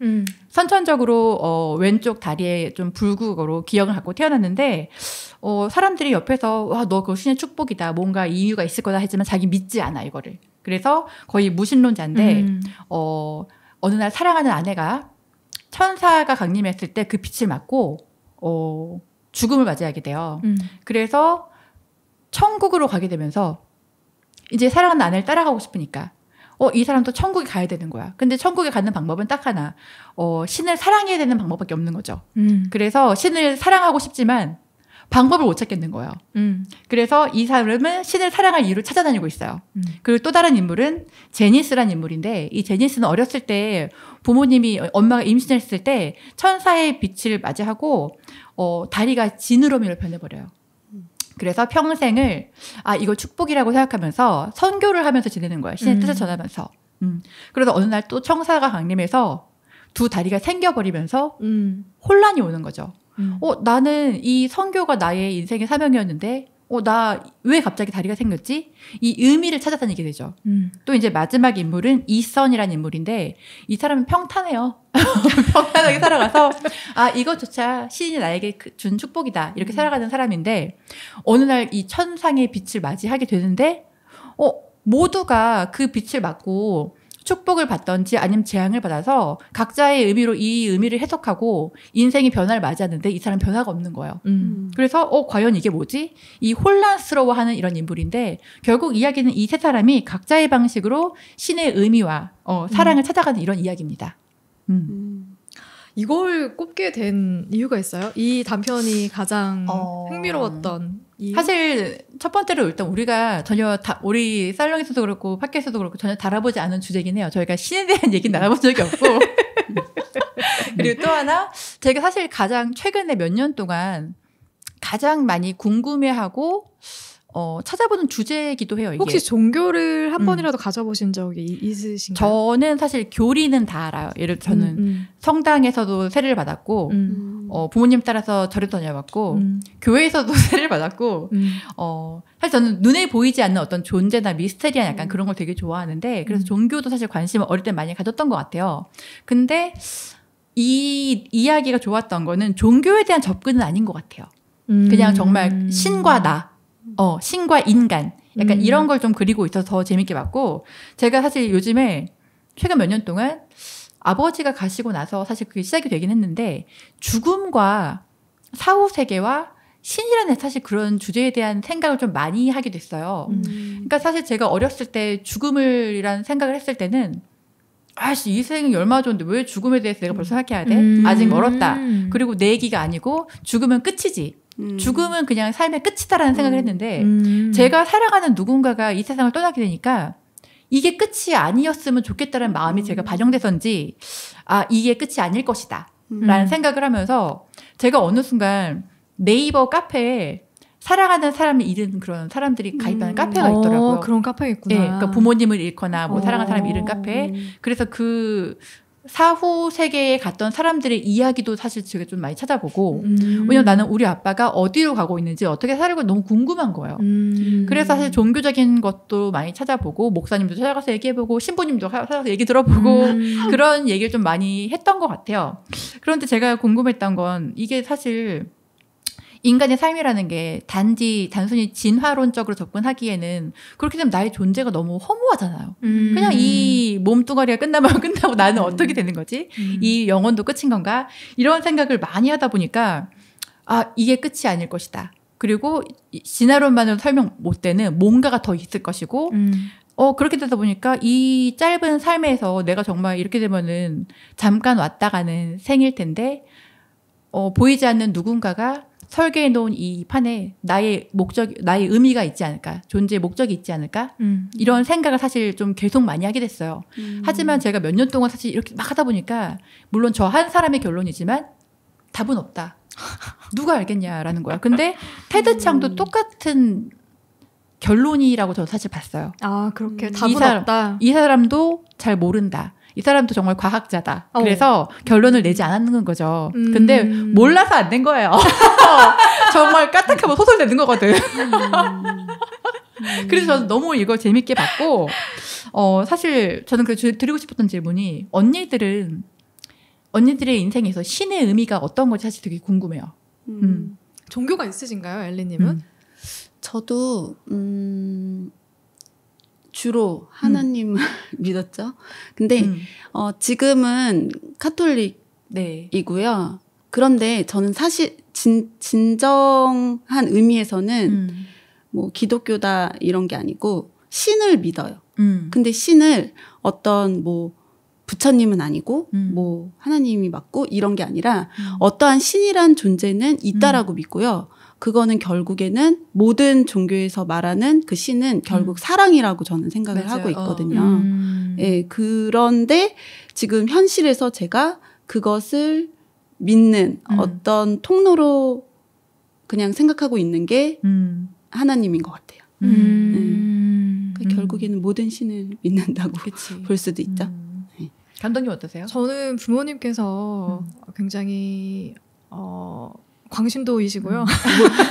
음. 선천적으로 어, 왼쪽 다리에 좀 불구으로 기형을 갖고 태어났는데 어, 사람들이 옆에서 와너 그거 신의 축복이다 뭔가 이유가 있을 거다 했지만 자기 믿지 않아 이거를 그래서 거의 무신론자인데 음. 어, 어느 날 사랑하는 아내가 천사가 강림했을 때 그 빛을 맞고 어, 죽음을 맞이하게 돼요. 음. 그래서 천국으로 가게 되면서 이제 사랑하는 아내를 따라가고 싶으니까 어, 이 사람도 천국에 가야 되는 거야. 근데 천국에 가는 방법은 딱 하나. 어, 신을 사랑해야 되는 방법밖에 없는 거죠. 음. 그래서 신을 사랑하고 싶지만 방법을 못 찾겠는 거예요. 음. 그래서 이 사람은 신을 사랑할 이유를 찾아다니고 있어요. 음. 그리고 또 다른 인물은 제니스라는 인물인데 이 제니스는 어렸을 때 부모님이 엄마가 임신했을 때 천사의 빛을 맞이하고 어, 다리가 지느러미로 변해버려요. 그래서 평생을 아이거 축복이라고 생각하면서 선교를 하면서 지내는 거야 신의 음. 뜻을 전하면서. 음. 그래서 어느 날 또 청사가 강림해서 두 다리가 생겨버리면서 음. 혼란이 오는 거죠. 음. 어 나는 이 선교가 나의 인생의 사명이었는데 어, 나 왜 갑자기 다리가 생겼지? 이 의미를 찾아다니게 되죠. 음. 또 이제 마지막 인물은 이선이라는 인물인데 이 사람은 평탄해요. 편안하게 살아가서 아 이것조차 신이 나에게 그 준 축복이다 이렇게 음. 살아가는 사람인데 어느 날 이 천상의 빛을 맞이하게 되는데 어 모두가 그 빛을 맞고 축복을 받던지 아니면 재앙을 받아서 각자의 의미로 이 의미를 해석하고 인생의 변화를 맞이하는데 이 사람 변화가 없는 거예요. 음. 그래서 어 과연 이게 뭐지? 이 혼란스러워하는 이런 인물인데 결국 이야기는 이 세 사람이 각자의 방식으로 신의 의미와 어, 사랑을 음. 찾아가는 이런 이야기입니다. 음. 음. 이걸 꼽게 된 이유가 있어요? 이 단편이 가장 어... 흥미로웠던 이 사실 첫 번째로 일단 우리가 전혀 다, 우리 살롱에서도 그렇고 팟캐에서도 그렇고 전혀 다뤄보지 않은 주제긴 해요. 저희가 신에 대한 얘기 음. 나눠본 적이 없고 그리고 또 하나 제가 사실 가장 최근에 몇 년 동안 가장 많이 궁금해하고 어, 찾아보는 주제이기도 해요. 이게. 혹시 종교를 한 음. 번이라도 가져보신 적이 있으신가요? 저는 사실 교리는 다 알아요. 예를 들어 저는 음, 음. 성당에서도 세례를 받았고, 음. 음. 어, 부모님 따라서 절을 다녀봤고, 음. 교회에서도 세례를 받았고, 어, 사실 저는 눈에 보이지 않는 어떤 존재나 미스테리한 약간 그런 걸 되게 좋아하는데, 그래서 종교도 사실 관심을 어릴 때 많이 가졌던 것 같아요. 근데 이 이야기가 좋았던 거는 종교에 대한 접근은 아닌 것 같아요. 그냥 정말 신과 나. 어, 신과 인간. 약간 음. 이런 걸 좀 그리고 있어서 더 재밌게 봤고, 제가 사실 요즘에 최근 몇 년 동안 아버지가 가시고 나서 사실 그게 시작이 되긴 했는데, 죽음과 사후 세계와 신이라는 사실 그런 주제에 대한 생각을 좀 많이 하게 됐어요. 음. 그러니까 사실 제가 어렸을 때 죽음을이라는 생각을 했을 때는 아씨 이 생이 얼마 좋은데 왜 죽음에 대해서 내가 벌써 생각해야 돼? 음. 아직 멀었다. 음. 그리고 내 얘기가 아니고 죽으면 끝이지. 음. 죽음은 그냥 삶의 끝이다라는 생각을 음. 했는데 음. 제가 사랑하는 누군가가 이 세상을 떠나게 되니까 이게 끝이 아니었으면 좋겠다는 마음이 음. 제가 반영돼서인지 아 이게 끝이 아닐 것이다 라는 생각을 하면서 제가 어느 순간 네이버 카페에 사랑하는 사람을 잃은 그런 사람들이 가입하는 음. 카페가 어, 있더라고요. 어, 그런 카페가 있구나. 예, 그러니까 부모님을 잃거나 뭐 어. 사랑하는 사람 잃은 카페. 그래서 그 사후 세계에 갔던 사람들의 이야기도 사실 제가 좀 많이 찾아보고 음. 왜냐면 나는 우리 아빠가 어디로 가고 있는지 어떻게 살고 너무 궁금한 거예요. 음. 그래서 사실 종교적인 것도 많이 찾아보고 목사님도 찾아가서 얘기해보고 신부님도 찾아가서 얘기 들어보고 음. 그런 얘기를 좀 많이 했던 것 같아요. 그런데 제가 궁금했던 건 이게 사실 인간의 삶이라는 게 단지 단순히 진화론적으로 접근하기에는 그렇게 되면 나의 존재가 너무 허무하잖아요. 음. 그냥 이 몸뚱아리가 끝나면 끝나고 나는 음. 어떻게 되는 거지? 음. 이 영혼도 끝인 건가? 이런 생각을 많이 하다 보니까 아, 이게 끝이 아닐 것이다. 그리고 진화론만으로 설명 못 되는 뭔가가 더 있을 것이고 음. 어, 그렇게 되다 보니까 이 짧은 삶에서 내가 정말 이렇게 되면은 잠깐 왔다 가는 생일 텐데, 어, 보이지 않는 누군가가 설계해 놓은 이 판에 나의 목적, 나의 의미가 있지 않을까, 존재의 목적이 있지 않을까, 음. 이런 생각을 사실 좀 계속 많이 하게 됐어요. 음. 하지만 제가 몇 년 동안 사실 이렇게 막 하다 보니까, 물론 저 한 사람의 결론이지만, 답은 없다. 누가 알겠냐라는 거야. 근데 테드창도 음. 똑같은 결론이라고 저는 사실 봤어요. 아, 그렇게 음. 답은 이 사람, 없다. 이 사람도 잘 모른다. 이 사람도 정말 과학자다. 어. 그래서 결론을 내지 음. 않았는 거죠. 음. 근데 몰라서 안 된 거예요. 정말 까딱하면 소설 내는 거거든. 음. 그래서 저는 너무 이거 재밌게 봤고, 어, 사실 저는 그 드리고 싶었던 질문이, 언니들은, 언니들의 인생에서 신의 의미가 어떤 건지 사실 되게 궁금해요. 음. 음. 종교가 있으신가요, 엘리님은? 음. 저도, 음, 주로 음. 하나님을 믿었죠. 근데 음. 어, 지금은 카톨릭이고요. 네. 그런데 저는 사실 진, 진정한 의미에서는 음. 뭐 기독교다 이런 게 아니고 신을 믿어요. 음. 근데 신을 어떤 뭐 부처님은 아니고 음. 뭐 하나님이 맞고 이런 게 아니라 음. 어떠한 신이란 존재는 있다라고 믿고요. 그거는 결국에는 모든 종교에서 말하는 그 신은 결국 음. 사랑이라고 저는 생각을 맞아요. 하고 어. 있거든요. 음. 예, 그런데 지금 현실에서 제가 그것을 믿는 음. 어떤 통로로 그냥 생각하고 있는 게 음. 하나님인 것 같아요. 음. 네. 음. 그러니 결국에는 모든 신을 믿는다고 그치. 볼 수도 있다. 네. 감독님 어떠세요? 저는 부모님께서 굉장히 어, 광신도이시고요.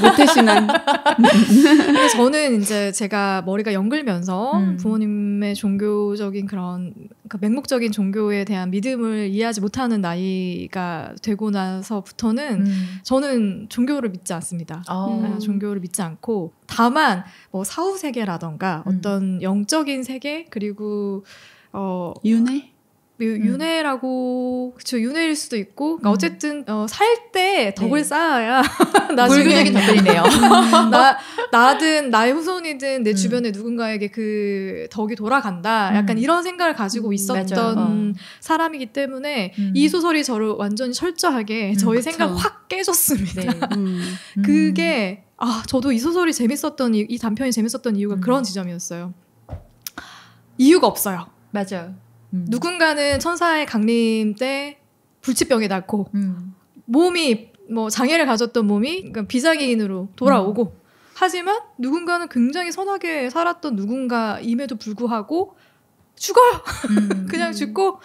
모태신앙. 음. 저는 이제 제가 머리가 연글면서 음. 부모님의 종교적인 그런 그러니까 맹목적인 종교에 대한 믿음을 이해하지 못하는 나이가 되고 나서부터는 음. 저는 종교를 믿지 않습니다. 아. 네, 종교를 믿지 않고 다만 뭐 사후 세계라던가 음. 어떤 영적인 세계 그리고 어 윤회 그 음. 윤회라고 음. 그쵸 윤회일 수도 있고 그러니까 음. 어쨌든 어, 살 때 덕을 네. 쌓아야 나중에 덕이네요. 나 나든 나의 후손이든 내 음. 주변에 누군가에게 그 덕이 돌아간다. 약간 음. 이런 생각을 가지고 있었던 어. 사람이기 때문에 이 소설이 저를 완전히 철저하게 저희 생각 확깨졌습니다 네. 그게 아 저도 이 소설이 재밌었던 이, 이 단편이 재밌었던 이유가 그런 지점이었어요. 이유가 없어요. 맞아요. 음. 누군가는 천사의 강림 때 불치병에 낫고 음. 몸이 뭐 장애를 가졌던 몸이 그러니까 비장애인으로 돌아오고 음. 하지만 누군가는 굉장히 선하게 살았던 누군가임에도 불구하고 죽어요. 음. 그냥 죽고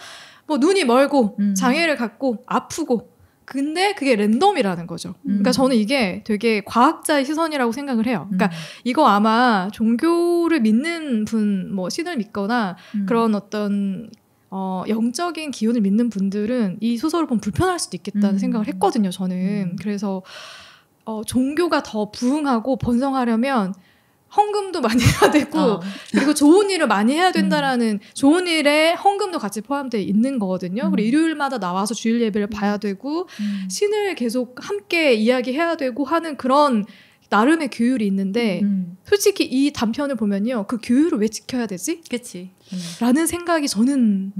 뭐 눈이 멀고 음. 장애를 갖고 아프고 근데 그게 랜덤이라는 거죠. 그러니까 음. 그러니까 저는 이게 되게 과학자의 시선이라고 생각을 해요. 그러니까 음. 이거 아마 종교를 믿는 분, 뭐 신을 믿거나 음. 그런 어떤 어, 영적인 기운을 믿는 분들은 이 소설을 보면 불편할 수도 있겠다는 음. 생각을 했거든요. 저는 음. 그래서 어, 종교가 더 부흥하고 번성하려면 헌금도 많이 해야 되고 어. 그리고 좋은 일을 많이 해야 된다라는 음. 좋은 일에 헌금도 같이 포함되어 있는 거거든요. 음. 그리고 일요일마다 나와서 주일 예배를 음. 봐야 되고 음. 신을 계속 함께 이야기해야 되고 하는 그런 나름의 규율이 있는데 음, 음. 솔직히 이 단편을 보면요. 그 규율을 왜 지켜야 되지? 그치. 라는 생각이 저는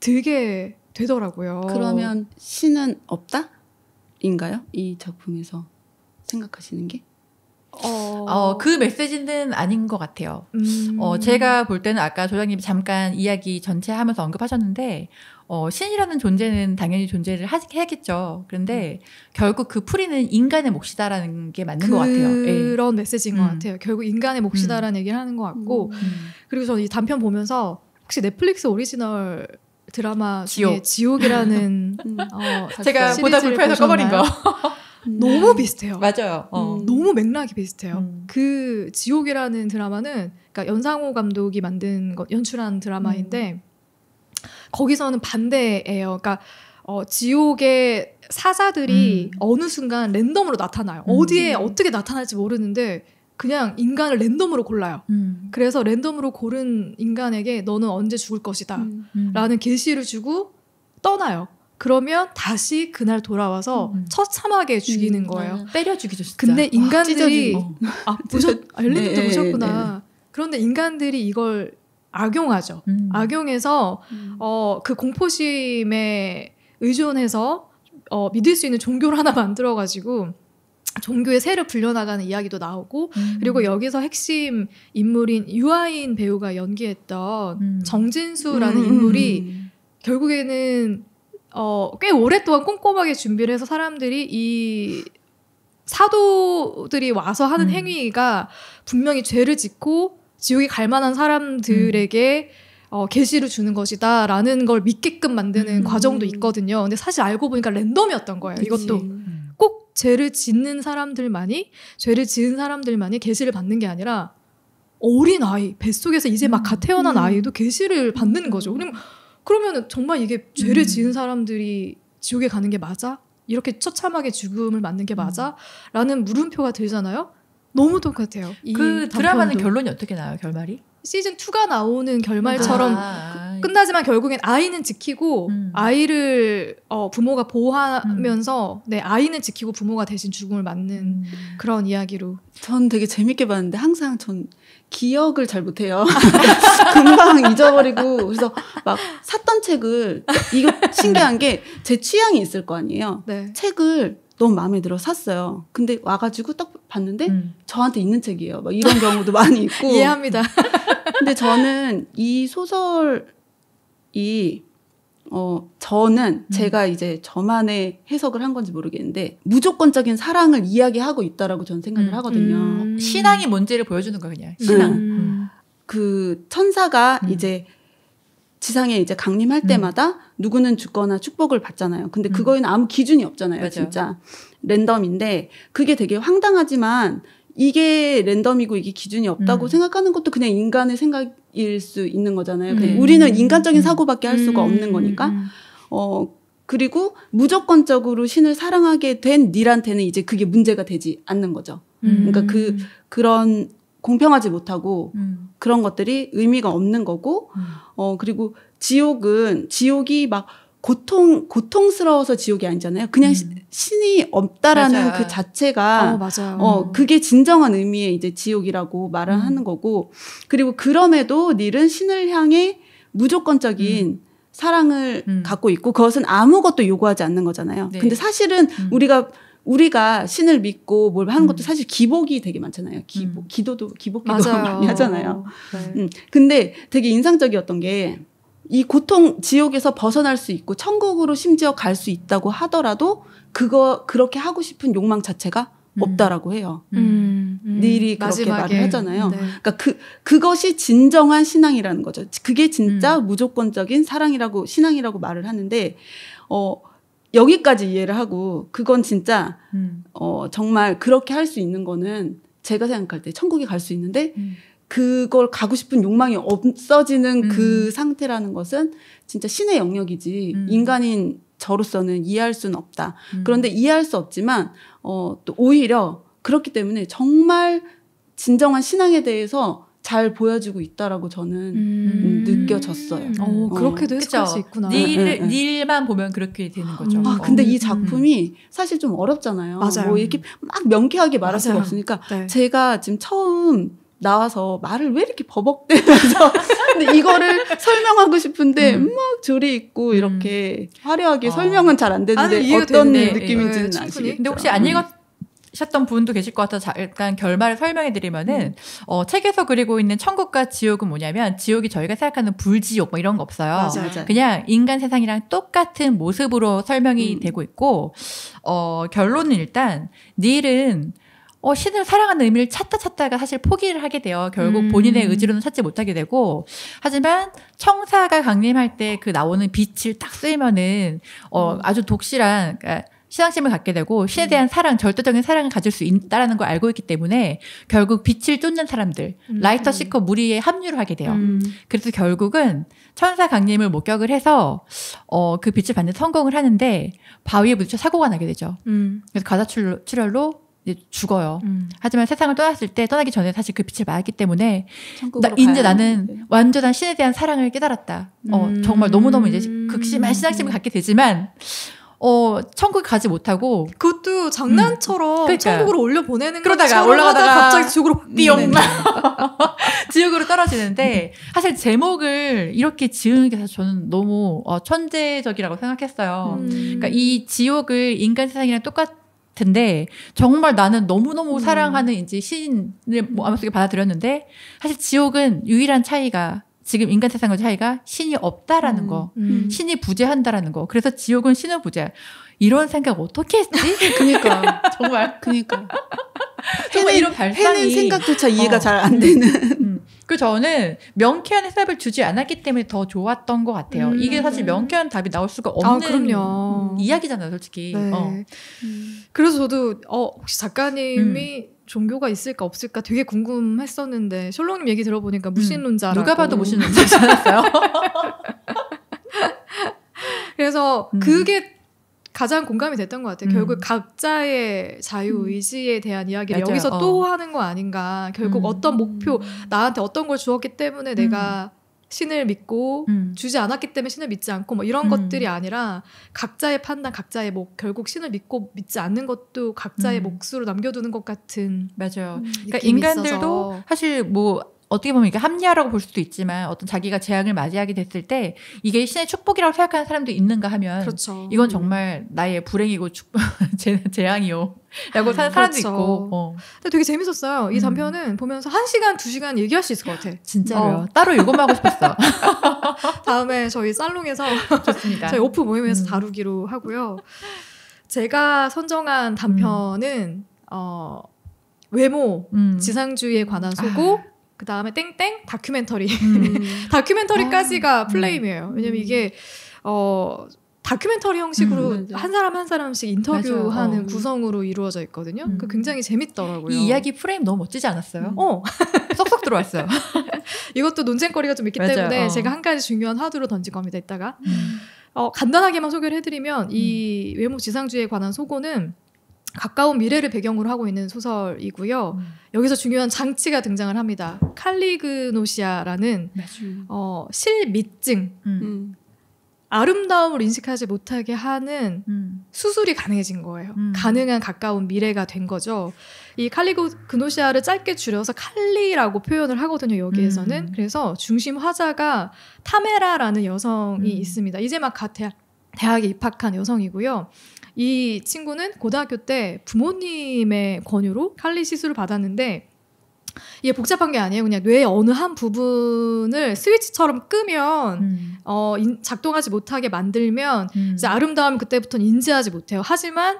들게 되더라고요. 그러면 신은 없다? 인가요? 이 작품에서 생각하시는 게? 어... 어, 그 메시지는 아닌 것 같아요. 음... 어, 제가 볼 때는 아까 조장님이 잠깐 이야기 전체 하면서 언급하셨는데, 어, 신이라는 존재는 당연히 존재를 하, 해야겠죠. 그런데 음. 결국 그 풀이는 인간의 몫이다라는 게 맞는 것 같아요. 예. 그런 예. 메시지인 음. 것 같아요. 결국 인간의 몫이다라는 음. 얘기를 하는 것 같고, 음. 그리고 저는 이 단편 보면서 혹시 넷플릭스 오리지널 드라마 지옥. 지옥이라는 어, 제가 보다 불편해서 꺼버린 거. 음. 너무 비슷해요. 맞아요. 어. 음, 너무 맥락이 비슷해요. 음. 그 지옥이라는 드라마는 그러니까 연상호 감독이 만든 거, 연출한 드라마인데 음. 거기서는 반대예요. 그러니까 어, 지옥의 사자들이 음. 어느 순간 랜덤으로 나타나요. 어디에 어떻게 나타날지 모르는데 그냥 인간을 랜덤으로 골라요. 음. 그래서 랜덤으로 고른 인간에게 너는 언제 죽을 것이다. 음. 음. 계시를 주고 떠나요. 그러면 다시 그날 돌아와서 음. 처참하게 죽이는 음, 거예요. 아, 때려 죽이죠, 진짜. 근데 아, 인간들이 와, 아, 아, 보셨 엘리베 아, 네, 네, 보셨구나. 네, 네. 그런데 인간들이 이걸 악용하죠. 음. 악용해서 음. 어, 그 공포심에 의존해서 어, 믿을 수 있는 종교를 하나 만들어 가지고 종교의 새를 불려나가는 이야기도 나오고 음. 그리고 여기서 핵심 인물인 유아인 배우가 연기했던 음. 정진수라는 음. 인물이 결국에는 어, 꽤 오랫동안 꼼꼼하게 준비를 해서 사람들이 이 사도들이 와서 하는 음. 행위가 분명히 죄를 짓고 지옥에 갈 만한 사람들에게 어, 계시를 주는 것이다 라는 걸 믿게끔 만드는 음. 과정도 있거든요. 근데 사실 알고 보니까 랜덤이었던 거예요. 그치. 이것도 꼭 죄를 짓는 사람들만이 죄를 지은 사람들만이 계시를 받는 게 아니라 어린 아이 뱃속에서 이제 막갓 태어난 음. 아이도 계시를 받는 거죠. 그럼 그러면 정말 이게 죄를 음. 지은 사람들이 지옥에 가는 게 맞아? 이렇게 처참하게 죽음을 맞는 게 음. 맞아? 라는 물음표가 들잖아요. 너무 똑같아요. 그 드라마는 결론이 어떻게 나요? 결말이? 시즌 2가 나오는 결말처럼 아, 아, 아, 끝나지만 결국엔 아이는 지키고 음. 아이를 어, 부모가 보호하면서 음. 네 아이는 지키고 부모가 대신 죽음을 맞는 음. 그런 이야기로. 전 되게 재밌게 봤는데 항상 전 기억을 잘 못해요. 금방 잊어버리고 그래서 막 샀던 책을 이거 신기한 게 제 취향이 있을 거 아니에요. 네. 책을 너무 마음에 들어 샀어요. 근데 와가지고 딱 봤는데 음. 저한테 있는 책이에요. 막 이런 경우도 많이 있고 이해합니다. 근데 저는 이 소설이 어, 저는 음. 제가 이제 저만의 해석을 한 건지 모르겠는데 무조건적인 사랑을 이야기하고 있다라고 저는 생각을 음. 하거든요. 음. 신앙이 뭔지를 보여주는 거 그냥. 음. 신앙. 음. 그 천사가 이제 지상에 이제 강림할 때마다 누구는 죽거나 축복을 받잖아요. 근데 그거에는 아무 기준이 없잖아요, 맞아요. 진짜. 랜덤인데 그게 되게 황당하지만 이게 랜덤이고 이게 기준이 없다고 음. 생각하는 것도 그냥 인간의 생각일 수 있는 거잖아요. 음. 우리는 음. 인간적인 음. 사고밖에 할 수가 음. 없는 거니까. 어, 그리고 무조건적으로 신을 사랑하게 된 닐한테는 이제 그게 문제가 되지 않는 거죠. 그러니까 그, 그런 공평하지 못하고 음. 그런 것들이 의미가 없는 거고 음. 어 그리고 지옥은 지옥이 막 고통 고통스러워서 지옥이 아니잖아요. 그냥 음. 신이 없다라는 맞아요. 그 자체가 어, 어, 음. 그게 진정한 의미의 이제 지옥이라고 말을 음. 하는 거고 그리고 그럼에도 닐은 신을 향해 무조건적인 음. 사랑을 음. 갖고 있고 그것은 아무것도 요구하지 않는 거잖아요. 네. 근데 사실은 음. 우리가 우리가 신을 믿고 뭘 하는 것도 사실 기복이 되게 많잖아요. 기복, 기도도 기복기도 많이 하잖아요. 네. 음. 근데 되게 인상적이었던 게이 고통 지옥에서 벗어날 수 있고 천국으로 심지어 갈 수 있다고 하더라도 그거 그렇게 하고 싶은 욕망 자체가 음. 없다라고 해요. 음, 음. 음. 그렇게 마지막에. 말을 하잖아요. 네. 그러니까 그 그것이 진정한 신앙이라는 거죠. 그게 진짜 음. 무조건적인 사랑이라고 신앙이라고 말을 하는데 어 여기까지 이해를 하고 그건 진짜 음. 어 정말 그렇게 할 수 있는 거는 제가 생각할 때 천국에 갈 수 있는데 음. 그걸 가고 싶은 욕망이 없어지는 그 음. 그 상태라는 것은 진짜 신의 영역이지 음. 인간인 저로서는 이해할 수는 없다. 음. 그런데 이해할 수 없지만 어, 또 오히려 그렇기 때문에 정말 진정한 신앙에 대해서 잘 보여주고 있다라고 저는 음. 음 느껴졌어요. 오, 어, 어. 그렇게도 해석할 수 있구나. 닐, 네, 네, 네. 닐만 보면 그렇게 되는 아, 거죠. 아, 어. 근데 이 음. 작품이 사실 좀 어렵잖아요. 뭐 맞아요. 뭐 이렇게 막 명쾌하게 말할 수가 없으니까 네. 제가 지금 처음 나와서 말을 왜 이렇게 버벅대면서 근데 이거를 설명하고 싶은데 음. 막 조리 있고 음. 이렇게 음. 화려하게 어. 설명은 잘 안 되는데 아니, 어떤 되는 느낌인지는 예, 아시겠죠. 근데 혹시 안 음. 읽었 셨던 분도 계실 것 같아서 일단 결말을 설명해 드리면은 음. 어, 책에서 그리고 있는 천국과 지옥은 뭐냐면 지옥이 저희가 생각하는 불지옥 뭐 이런 거 없어요. 맞아, 맞아. 그냥 인간 세상이랑 똑같은 모습으로 설명이 음. 되고 있고 어, 결론은 일단 닐은 어, 신을 사랑하는 의미를 찾다 찾다가 사실 포기를 하게 돼요. 결국 음. 본인의 의지로는 찾지 못하게 되고. 하지만 청사가 강림할 때 그 나오는 빛을 딱 쐬면은 어, 음. 아주 독실한, 그러니까 신앙심을 갖게 되고 신에 음. 대한 사랑, 절대적인 사랑을 가질 수 있다라는 걸 알고 있기 때문에 결국 빛을 쫓는 사람들, 음. 라이터 시커 무리에 합류를 하게 돼요. 음. 그래서 결국은 천사 강림을 목격을 해서 어, 그 빛을 받는 성공을 하는데 바위에 부딪혀 사고가 나게 되죠. 음. 그래서 과자 출혈로 죽어요. 음. 하지만 세상을 떠났을 때 떠나기 전에 사실 그 빛을 막았기 때문에 나, 이제 나는 네. 완전한 신에 대한 사랑을 깨달았다. 어, 음. 어, 정말 너무너무 이제 극심한 음. 신앙심을 갖게 되지만 어, 천국 가지 못하고. 그것도 장난처럼 음. 그러니까. 천국으로 올려 보내는 그러다가 올라가다가 갑자기 지옥으로 뛰 삐용 지옥으로 떨어지는데 음. 사실 제목을 이렇게 지은 게 사실 저는 너무 어, 천재적이라고 생각했어요. 음. 그러니까 이 지옥을 인간 세상이랑 똑같 텐데 정말 나는 너무너무 음. 사랑하는 이제 신을 뭐 마음속에 받아들였는데 사실 지옥은 유일한 차이가 지금 인간 세상과 차이가 신이 없다라는 음. 거, 음. 신이 부재한다라는 거. 그래서 지옥은 신을 부재. 이런 생각 어떻게 했지? 그니까 정말 그니까 정말 이런 발상이 해는 생각조차 이해가 어. 잘안 되는 네. 그 저는 명쾌한 해답을 주지 않았기 때문에 더 좋았던 것 같아요. 음, 이게 사실 네. 명쾌한 답이 나올 수가 아, 없는 아, 이야기잖아요, 솔직히. 네. 어. 음. 그래서 저도 어, 혹시 작가님이 음. 종교가 있을까 없을까 되게 궁금했었는데 셜록님 얘기 들어보니까 음. 무신론자 누가 봐도 무신론자지 않요 그래서 음. 그게 가장 공감이 됐던 것 같아요. 음. 결국 각자의 자유 의지에 음. 대한 이야기를 맞아요. 여기서 또 어. 하는 거 아닌가. 결국 음. 어떤 목표, 음. 나한테 어떤 걸 주었기 때문에 음. 내가 신을 믿고 음. 주지 않았기 때문에 신을 믿지 않고 뭐 이런 것들이 아니라 각자의 판단, 각자의 뭐 결국 신을 믿고 믿지 않는 것도 각자의 몫으로 남겨두는 것 같은 맞아요. 그러니까 인간들도 있어서. 사실 뭐 어떻게 보면 이게 합리화라고 볼 수도 있지만 어떤 자기가 재앙을 맞이하게 됐을 때 이게 신의 축복이라고 생각하는 사람도 있는가 하면 그렇죠. 이건 음. 정말 나의 불행이고 축, 재, 앙이요 라고 사는 사람도 그렇죠. 있고. 어. 근데 되게 재밌었어요. 이 단편은 음. 보면서 한 시간, 두 시간 얘기할 수 있을 것 같아. 진짜로요. 어. 따로 요것만 하고 싶었어. 다음에 저희 살롱에서 좋습니다. 저희 오프 모임에서 음. 다루기로 하고요. 제가 선정한 단편은 음. 어, 외모, 음. 지상주의에 관한 소고 아. 그 다음에 땡땡 다큐멘터리 음. 다큐멘터리까지가 아. 플레임이에요. 왜냐면 이게 어 다큐멘터리 형식으로 음, 한 사람 한 사람씩 인터뷰하는 어. 구성으로 이루어져 있거든요. 음. 그 굉장히 재밌더라고요. 이 이야기 프레임 너무 멋지지 않았어요? 어, 쏙쏙 들어왔어요. 이것도 논쟁거리가 좀 있기 맞아요. 때문에 어. 제가 한 가지 중요한 화두로 던질 겁니다. 이따가 음. 어, 간단하게만 소개를 해드리면 이 음. 외모 지상주의에 관한 소고는 가까운 미래를 배경으로 하고 있는 소설이고요. 음. 여기서 중요한 장치가 등장을 합니다. 칼리그노시아라는 어, 실미증 음. 음. 아름다움을 인식하지 못하게 하는 음. 수술이 가능해진 거예요. 음. 가능한 가까운 미래가 된 거죠. 이칼리 그노시아를 짧게 줄여서 칼리라고 표현을 하거든요. 여기에서는 음. 그래서 중심 화자가 타메라라는 여성이 음. 있습니다. 이제 막갓 대학에 입학한 여성이고요. 이 친구는 고등학교 때 부모님의 권유로 칼리 시술을 받았는데 이게 복잡한 게 아니에요. 그냥 뇌의 어느 한 부분을 스위치처럼 끄면 음. 어 작동하지 못하게 만들면 음. 이제 아름다움 그때부터는 인지하지 못해요. 하지만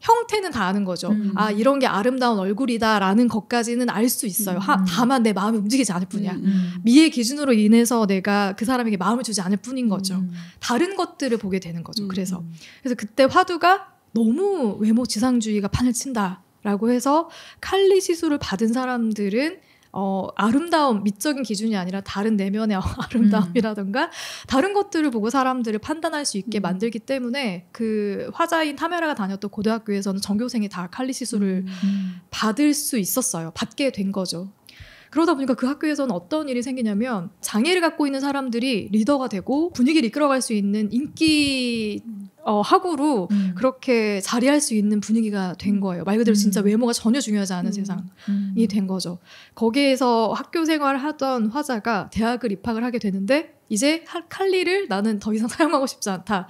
형태는 다 아는 거죠. 음. 아 이런 게 아름다운 얼굴이다라는 것까지는 알 수 있어요. 음. 하, 다만 내 마음이 움직이지 않을 뿐이야. 음, 음. 미의 기준으로 인해서 내가 그 사람에게 마음을 주지 않을 뿐인 거죠. 음. 다른 것들을 보게 되는 거죠. 음. 그래서 그래서 그때 화두가 너무 외모 지상주의가 판을 친다라고 해서 칼리 시술을 받은 사람들은 어, 아름다움 미적인 기준이 아니라 다른 내면의 아름다움이라든가 음. 다른 것들을 보고 사람들을 판단할 수 있게 음. 만들기 때문에 그 화자인 타메라가 다녔던 고등학교에서는 전교생이 다칼리시술을 음. 받을 수 있었어요. 받게 된 거죠. 그러다 보니까 그 학교에서는 어떤 일이 생기냐면 장애를 갖고 있는 사람들이 리더가 되고 분위기를 이끌어갈 수 있는 인기 어, 학우로 음. 그렇게 자리할 수 있는 분위기가 된 음. 거예요. 말 그대로 음. 진짜 외모가 전혀 중요하지 않은 음. 세상이 음. 된 거죠. 거기에서 학교 생활을 하던 화자가 대학을 입학을 하게 되는데 이제 칼리를 나는 더 이상 사용하고 싶지 않다.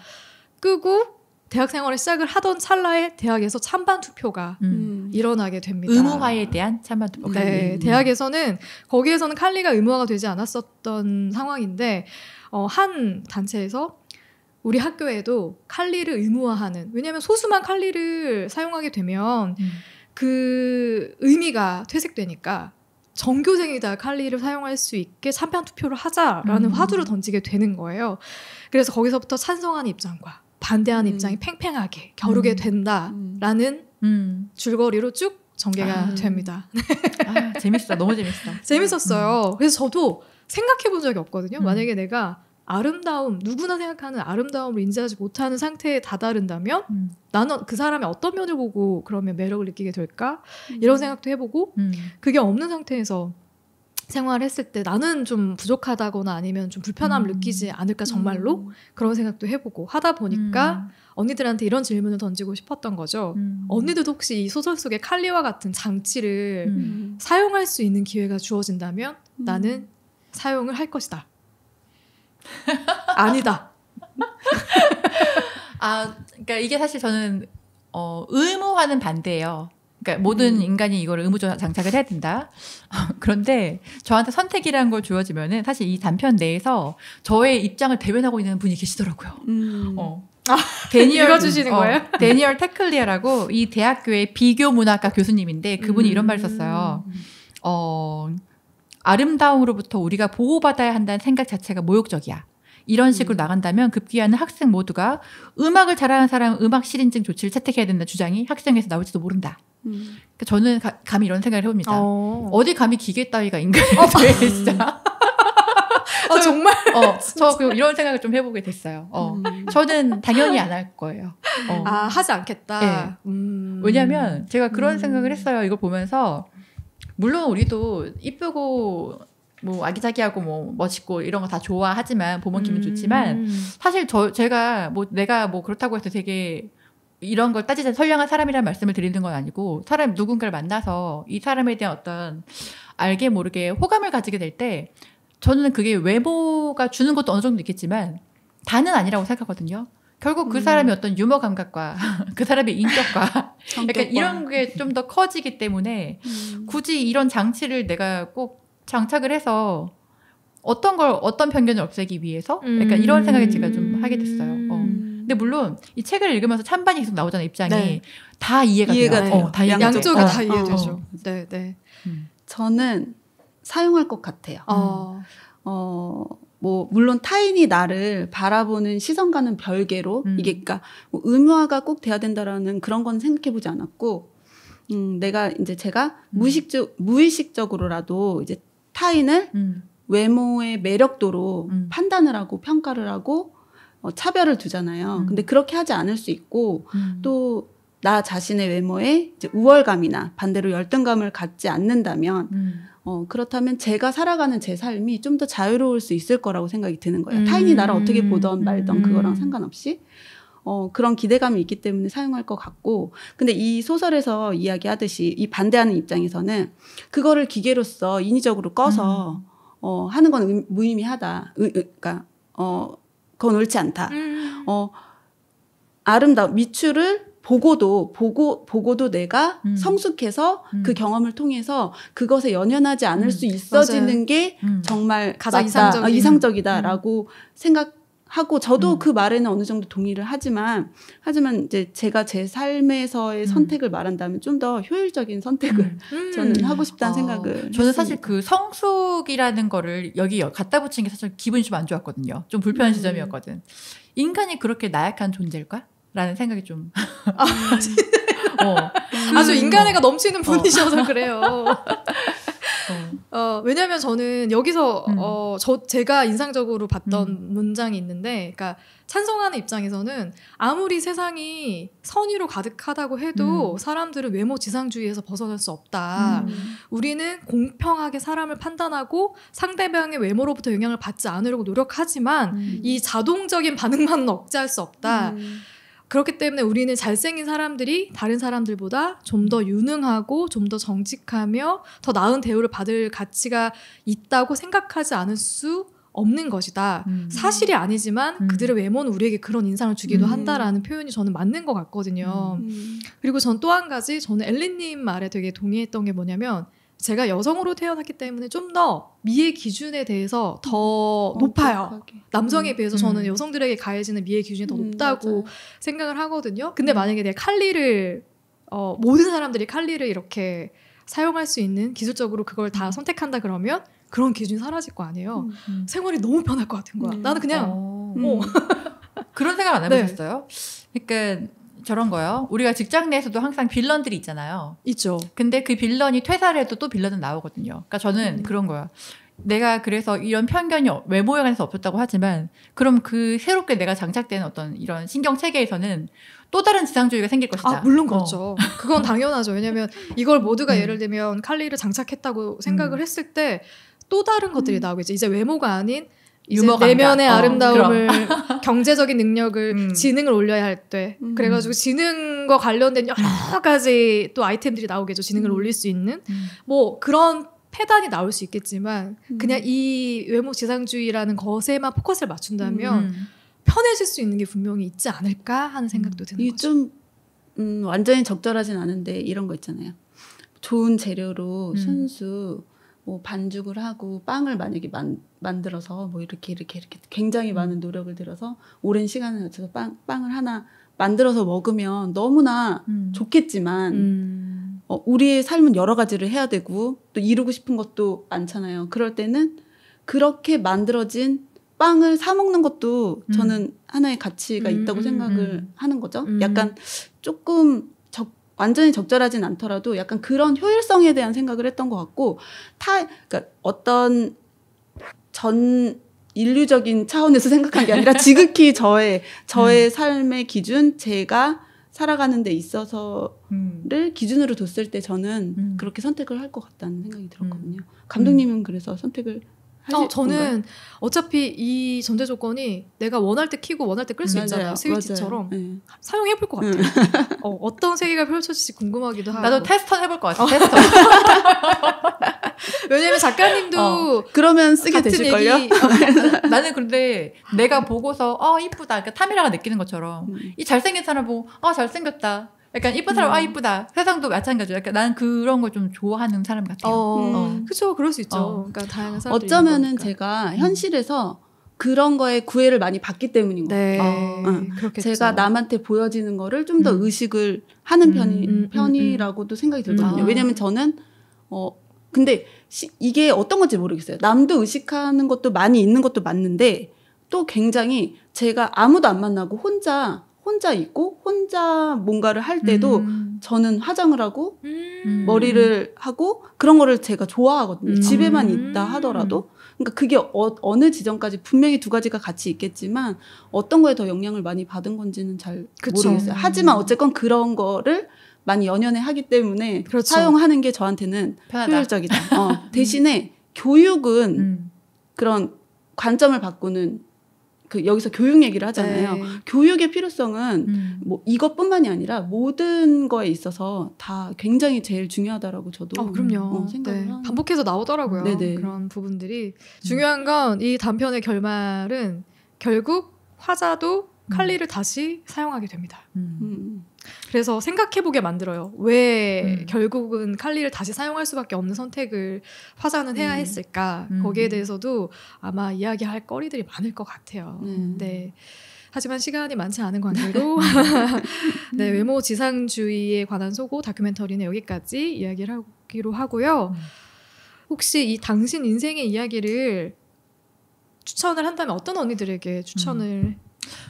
끄고 대학 생활을 시작을 하던 찰나에 대학에서 찬반 투표가 음. 일어나게 됩니다. 의무화에 대한 찬반 투표. 네, 음. 대학에서는 거기에서는 칼리가 의무화가 되지 않았었던 상황인데 어, 한 단체에서 우리 학교에도 칼리를 의무화하는 왜냐하면 소수만 칼리를 사용하게 되면 음. 그 의미가 퇴색되니까 전교생이다 칼리를 사용할 수 있게 찬반 투표를 하자라는 음. 화두를 던지게 되는 거예요. 그래서 거기서부터 찬성하는 입장과 반대하는 음. 입장이 팽팽하게 겨루게 음. 된다라는 음. 줄거리로 쭉 전개가 아. 됩니다. 아, 재밌어. 너무 재밌어. 재밌었어요. 그래서 저도 생각해 본 적이 없거든요. 만약에 내가 아름다움 누구나 생각하는 아름다움을 인지하지 못하는 상태에 다다른다면 음. 나는 그 사람의 어떤 면을 보고 그러면 매력을 느끼게 될까 음. 이런 생각도 해보고 음. 그게 없는 상태에서 생활했을 때 나는 좀 부족하다거나 아니면 좀 불편함을 음. 느끼지 않을까 정말로 음. 그런 생각도 해보고 하다 보니까 음. 언니들한테 이런 질문을 던지고 싶었던 거죠. 음. 언니들도 혹시 이 소설 속의 칼리와 같은 장치를 음. 사용할 수 있는 기회가 주어진다면 음. 나는 사용을 할 것이다. 아니다. 아, 그러니까 이게 사실 저는 어, 의무와는 반대예요. 그러니까 모든 음. 인간이 이걸 의무적 장착을 해야 된다. 그런데 저한테 선택이라는 걸 주어지면은 사실 이 단편 내에서 저의 입장을 대변하고 있는 분이 계시더라고요. 음. 어. 아, 데니얼 읽어주시는 어, 거예요? 데니얼 테클리아라고 이 대학교의 비교 문학과 교수님인데 그분이 음. 이런 말을 썼어요. 음. 어, 아름다움으로부터 우리가 보호받아야 한다는 생각 자체가 모욕적이야. 이런 식으로 음. 나간다면 급기야는 그 학생 모두가 음악을 잘하는 사람은 음악 실인증 조치를 채택해야 된다 주장이 학생에서 나올지도 모른다. 음. 그러니까 저는 가, 감히 이런 생각을 해봅니다. 어. 디 감히 기계 따위가 인간에 어. 진짜. 음. 어, 저, 정말? 어, 저 그 이런 생각을 좀 해보게 됐어요. 어. 음. 저는 당연히 안 할 거예요. 어. 아, 하지 않겠다. 네. 음. 왜냐면 제가 그런 음. 생각을 했어요. 이걸 보면서. 물론 우리도 이쁘고 뭐 아기자기하고 뭐 멋있고 이런 거 다 좋아하지만 보면 기분 음. 좋지만 사실 저 제가 뭐 내가 뭐 그렇다고 해서 되게 이런 걸 따지자 선량한 사람이라는 말씀을 드리는 건 아니고 사람 누군가를 만나서 이 사람에 대한 어떤 알게 모르게 호감을 가지게 될 때 저는 그게 외모가 주는 것도 어느 정도 있겠지만 다는 아니라고 생각하거든요. 결국 그 음. 사람이 어떤 유머 감각과 그 사람의 인격과 약간 이런 게 좀 더 커지기 때문에 음. 굳이 이런 장치를 내가 꼭 장착을 해서 어떤 걸 어떤 편견을 없애기 위해서 음. 약간 이런 생각을 제가 좀 하게 됐어요. 어. 음. 근데 물론 이 책을 읽으면서 찬반이 계속 나오잖아요. 입장이 네. 다 이해가, 이해가 돼요. 돼요. 어, 다 이해 양쪽이 어. 다 이해되죠. 어. 네, 네. 음. 저는 사용할 것 같아요. 어. 어. 뭐 물론 타인이 나를 바라보는 시선과는 별개로 음. 이게 그니까뭐 의무화가 꼭 돼야 된다라는 그런 건 생각해 보지 않았고 음 내가 이제 제가 음. 무의식적 무의식적으로라도 이제 타인을 음. 외모의 매력도로 음. 판단을 하고 평가를 하고 어, 차별을 두잖아요. 음. 근데 그렇게 하지 않을 수 있고 음. 또나 자신의 외모에 우월감이나 반대로 열등감을 갖지 않는다면 음. 어, 그렇다면 제가 살아가는 제 삶이 좀 더 자유로울 수 있을 거라고 생각이 드는 거예요. 음, 타인이 나를 어떻게 보던 말던 음, 그거랑 상관없이. 어, 그런 기대감이 있기 때문에 사용할 것 같고, 근데 이 소설에서 이야기하듯이 이 반대하는 입장에서는 그거를 기계로서 인위적으로 꺼서 음. 어, 하는 건 음, 무의미하다. 으, 으, 그러니까 어, 그건 옳지 않다. 음. 어, 아름다운 미추를 보고도 보고 보고도 내가 음. 성숙해서 음. 그 경험을 통해서 그것에 연연하지 않을 음. 수 있어지는 맞아요. 게 음. 정말 가장 맞다. 어, 이상적인. 아, 이상적이다라고 음. 생각 하고 저도 음. 그 말에는 어느 정도 동의를 하지만 하지만 이제 제가 제 삶에서의 음. 선택을 말한다면 좀 더 효율적인 선택을 음. 음. 저는 하고 싶다는 어, 생각을 저는 했습니다. 사실 그 성숙이라는 거를 여기 갖다 붙인 게 사실 기분이 좀 안 좋았거든요. 좀 불편한 지점이었거든. 음. 인간이 그렇게 나약한 존재일까? 라는 생각이 좀. 아, 어. 음. 아주 인간애가 어. 넘치는 분이셔서 어. 그래요. 어. 어, 왜냐면 저는 여기서, 음. 어, 저, 제가 인상적으로 봤던 음. 문장이 있는데, 그니까 찬성하는 입장에서는 아무리 세상이 선의로 가득하다고 해도 음. 사람들은 외모 지상주의에서 벗어날 수 없다. 음. 우리는 공평하게 사람을 판단하고 상대방의 외모로부터 영향을 받지 않으려고 노력하지만 음. 이 자동적인 반응만은 억제할 수 없다. 음. 그렇기 때문에 우리는 잘생긴 사람들이 다른 사람들보다 좀 더 유능하고 좀 더 정직하며 더 나은 대우를 받을 가치가 있다고 생각하지 않을 수 없는 것이다. 음. 사실이 아니지만 음. 그들의 외모는 우리에게 그런 인상을 주기도 음. 한다라는 표현이 저는 맞는 것 같거든요. 음. 그리고 전 또 한 가지 저는 엘리님 말에 되게 동의했던 게 뭐냐면 제가 여성으로 태어났기 때문에 좀 더 미의 기준에 대해서 더 음, 높아요. 엄격 남성에 음, 비해서 저는 음. 여성들에게 가해지는 미의 기준이 더 음, 높다고 생각을 하거든요. 근데 음. 만약에 내 칼리를 어, 모든 사람들이 칼리를 이렇게 사용할 수 있는 기술적으로 그걸 다 선택한다 그러면 그런 기준이 사라질 거 아니에요. 음. 생활이 너무 편할 것 같은 거야. 음. 나는 그냥 어. 어. 음. 그런 생각 안 네. 해보셨어요? 네. 그러니까 저런 거요. 우리가 직장 내에서도 항상 빌런들이 있잖아요. 있죠. 근데 그 빌런이 퇴사를 해도 또 빌런은 나오거든요. 그러니까 저는 음. 그런 거야. 내가 그래서 이런 편견이 어, 외모에 관해서 없었다고 하지만 그럼 그 새롭게 내가 장착된 어떤 이런 신경 체계에서는 또 다른 지상주의가 생길 아, 것이다. 아, 물론 어. 그렇죠. 어. 그건 당연하죠. 왜냐하면 이걸 모두가 음. 예를 들면 칼리를 장착했다고 생각을 음. 했을 때 또 다른 것들이 음. 나오겠죠. 이제 외모가 아닌 유머 내면의 어, 아름다움을 경제적인 능력을 음. 지능을 올려야 할때 음. 그래가지고 지능과 관련된 여러 가지 또 아이템들이 나오겠죠 지능을 음. 올릴 수 있는 음. 뭐 그런 패단이 나올 수 있겠지만 그냥 이 외모 지상주의라는 것에만 포커스를 맞춘다면 편해질 수 있는 게 분명히 있지 않을까 하는 생각도 드는 거죠. 좀 음, 완전히 적절하진 않은데 이런 거 있잖아요. 좋은 재료로 음. 순수 뭐 반죽을 하고 빵을 만약에 만, 만들어서 뭐 이렇게 이렇게 이렇게 굉장히 많은 음. 노력을 들여서 오랜 시간을 거쳐서 빵, 빵을 하나 만들어서 먹으면 너무나 음. 좋겠지만 음. 어, 우리의 삶은 여러 가지를 해야 되고 또 이루고 싶은 것도 많잖아요. 그럴 때는 그렇게 만들어진 빵을 사 먹는 것도 저는 음. 하나의 가치가 있다고 음, 생각을 하는 거죠. 약간 조금 완전히 적절하진 않더라도 약간 그런 효율성에 대한 생각을 했던 것 같고 타 그러니까 어떤 전 인류적인 차원에서 생각한 게 아니라 지극히 저의 저의 음. 삶의 기준 제가 살아가는 데 있어서를 음. 기준으로 뒀을 때 저는 음. 그렇게 선택을 할 것 같다는 생각이 들었거든요. 음. 감독님은 그래서 선택을 어, 저는 어차피 이 전제 조건이 내가 원할 때 키고 원할 때 끌 수 있잖아요. 스위치처럼 네. 사용해 볼것 음. 같아요. 네. 어, 떤 세계가 펼쳐질지 궁금하기도 하고. 나도 테스터 해볼 것 같아. 어. 테스터. 왜냐면 작가님도 어, 그러면 쓰게 되실걸요. 어, 나는 근데 내가 보고서 어 이쁘다. 그러니까 타미라가 느끼는 것처럼 음. 이 잘생긴 사람 보고 어 잘생겼다. 약간 이쁜 사람 아, 음. 아 이쁘다 세상도 마찬가지야. 약간 나는 그런 걸 좀 좋아하는 사람 같아요. 어, 음. 어. 그렇죠, 그럴 수 있죠. 어. 그러니까 다양한 사람 어쩌면은 제가 음. 현실에서 그런 거에 구애를 많이 받기 때문인 거아요 네, 어. 응. 음, 제가 남한테 보여지는 거를 좀더 음. 의식을 하는 음, 편이 편이라고도 생각이 들거든요. 아. 왜냐면 저는 어 근데 시, 이게 어떤 건지 모르겠어요. 남도 의식하는 것도 많이 있는 것도 맞는데 또 굉장히 제가 아무도 안 만나고 혼자 혼자 있고 혼자 뭔가를 할 때도 음. 저는 화장을 하고 음. 머리를 하고 그런 거를 제가 좋아하거든요. 음. 집에만 음. 있다 하더라도 그러니까 그게 어, 느 지점까지 분명히 두 가지가 같이 있겠지만 어떤 거에 더 영향을 많이 받은 건지는 잘 그쵸. 모르겠어요. 하지만 음. 어쨌건 그런 거를 많이 연연해 하기 때문에 그렇죠. 사용하는 게 저한테는 편하다. 효율적이다. 어, 대신에 교육은 음. 그런 관점을 바꾸는 그 여기서 교육 얘기를 하잖아요. 네. 교육의 필요성은 음. 뭐 이것뿐만이 아니라 모든 거에 있어서 다 굉장히 제일 중요하다라고 저도 아, 그럼요. 어, 생각을 네. 반복해서 나오더라고요. 네네. 네. 그런 부분들이 음. 중요한 건 이 단편의 결말은 결국 화자도 음. 칼리를 음. 다시 사용하게 됩니다. 음. 음. 그래서 생각해보게 만들어요. 왜 음. 결국은 칼리를 다시 사용할 수밖에 없는 선택을 화자는 해야 음. 했을까? 음. 거기에 대해서도 아마 이야기할 거리들이 많을 것 같아요. 네. 네. 하지만 시간이 많지 않은 관계로 네. 네, 외모 지상주의에 관한 소고 다큐멘터리는 여기까지 이야기를 하기로 하고요. 음. 혹시 이 당신 인생의 이야기를 추천을 한다면 어떤 언니들에게 추천을 음.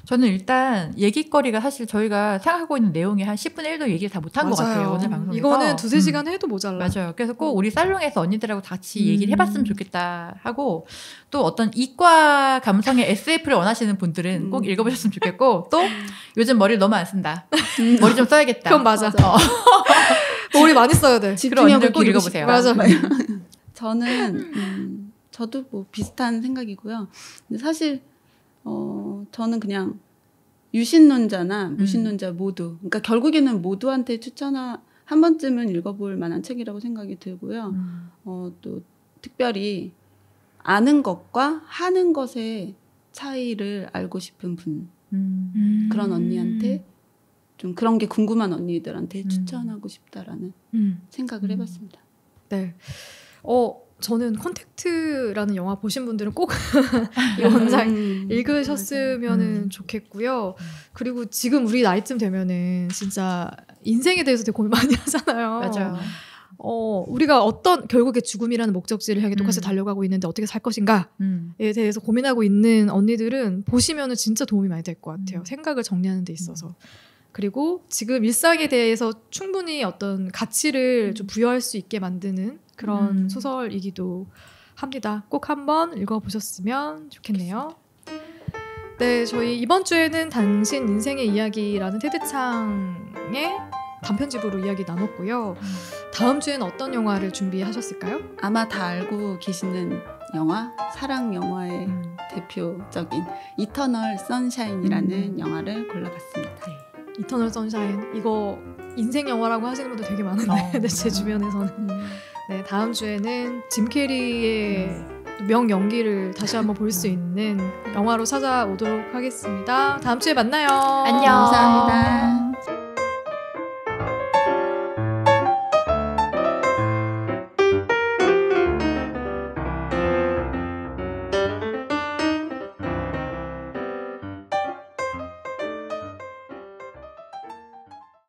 저는 일단 얘기거리가 사실 저희가 생각하고 있는 내용이 한 10분의 1도 얘기를 다 못한 것 같아요. 오늘 방송에서. 이거는 두세 음. 시간 음. 해도 모자라. 맞아요. 그래서 꼭 우리 살롱에서 언니들하고 같이 음. 얘기를 해봤으면 좋겠다 하고 또 어떤 이과 감성의 SF를 원하시는 분들은 음. 꼭 읽어보셨으면 좋겠고 또 요즘 머리를 너무 안 쓴다. 머리 좀 써야겠다. 그럼 맞아. 맞아. 어. 머리 많이 써야 돼. 집중력을 꼭 읽어보세요. 맞아. 음. 저는 저도 뭐 비슷한 생각이고요. 근데 사실 어, 저는 그냥 유신론자나 무신론자 음. 모두, 그러니까 결국에는 모두한테 추천하, 한 번쯤은 읽어볼 만한 책이라고 생각이 들고요. 음. 어, 또 특별히 아는 것과 하는 것의 차이를 알고 싶은 분, 음. 그런 언니한테 좀 그런 게 궁금한 언니들한테 음. 추천하고 싶다라는 음. 생각을 음. 해봤습니다. 네. 어, 저는 컨택트라는 영화 보신 분들은 꼭 이 원작 음, 읽으셨으면 음. 좋겠고요. 그리고 지금 우리 나이쯤 되면은 진짜 인생에 대해서 되게 고민 많이 하잖아요. 맞아요. 어, 우리가 어떤 결국에 죽음이라는 목적지를 향해 똑같이 음. 달려가고 있는데 어떻게 살 것인가에 음. 대해서 고민하고 있는 언니들은 보시면은 진짜 도움이 많이 될 것 같아요. 음. 생각을 정리하는 데 있어서. 그리고 지금 일상에 대해서 충분히 어떤 가치를 좀 부여할 수 있게 만드는 그런 음. 소설이기도 합니다. 꼭 한번 읽어보셨으면 좋겠네요. 네, 저희 이번 주에는 당신 인생의 이야기라는 테드창의 단편집으로 이야기 나눴고요. 음. 다음 주에는 어떤 영화를 준비하셨을까요? 아마 다 알고 계시는 영화 사랑 영화의 음. 대표적인 이터널 선샤인이라는 음. 영화를 골라봤습니다. 네. 이터널 선샤인 이거 인생 영화라고 하시는 분들 되게 많은데 어, 제 주변에서는 음. 네, 다음 주에는 짐 캐리의 네. 명 연기를 다시 한번 볼수 네. 있는 영화로 찾아오도록 하겠습니다. 다음 주에 만나요. 안녕. 감사합니다.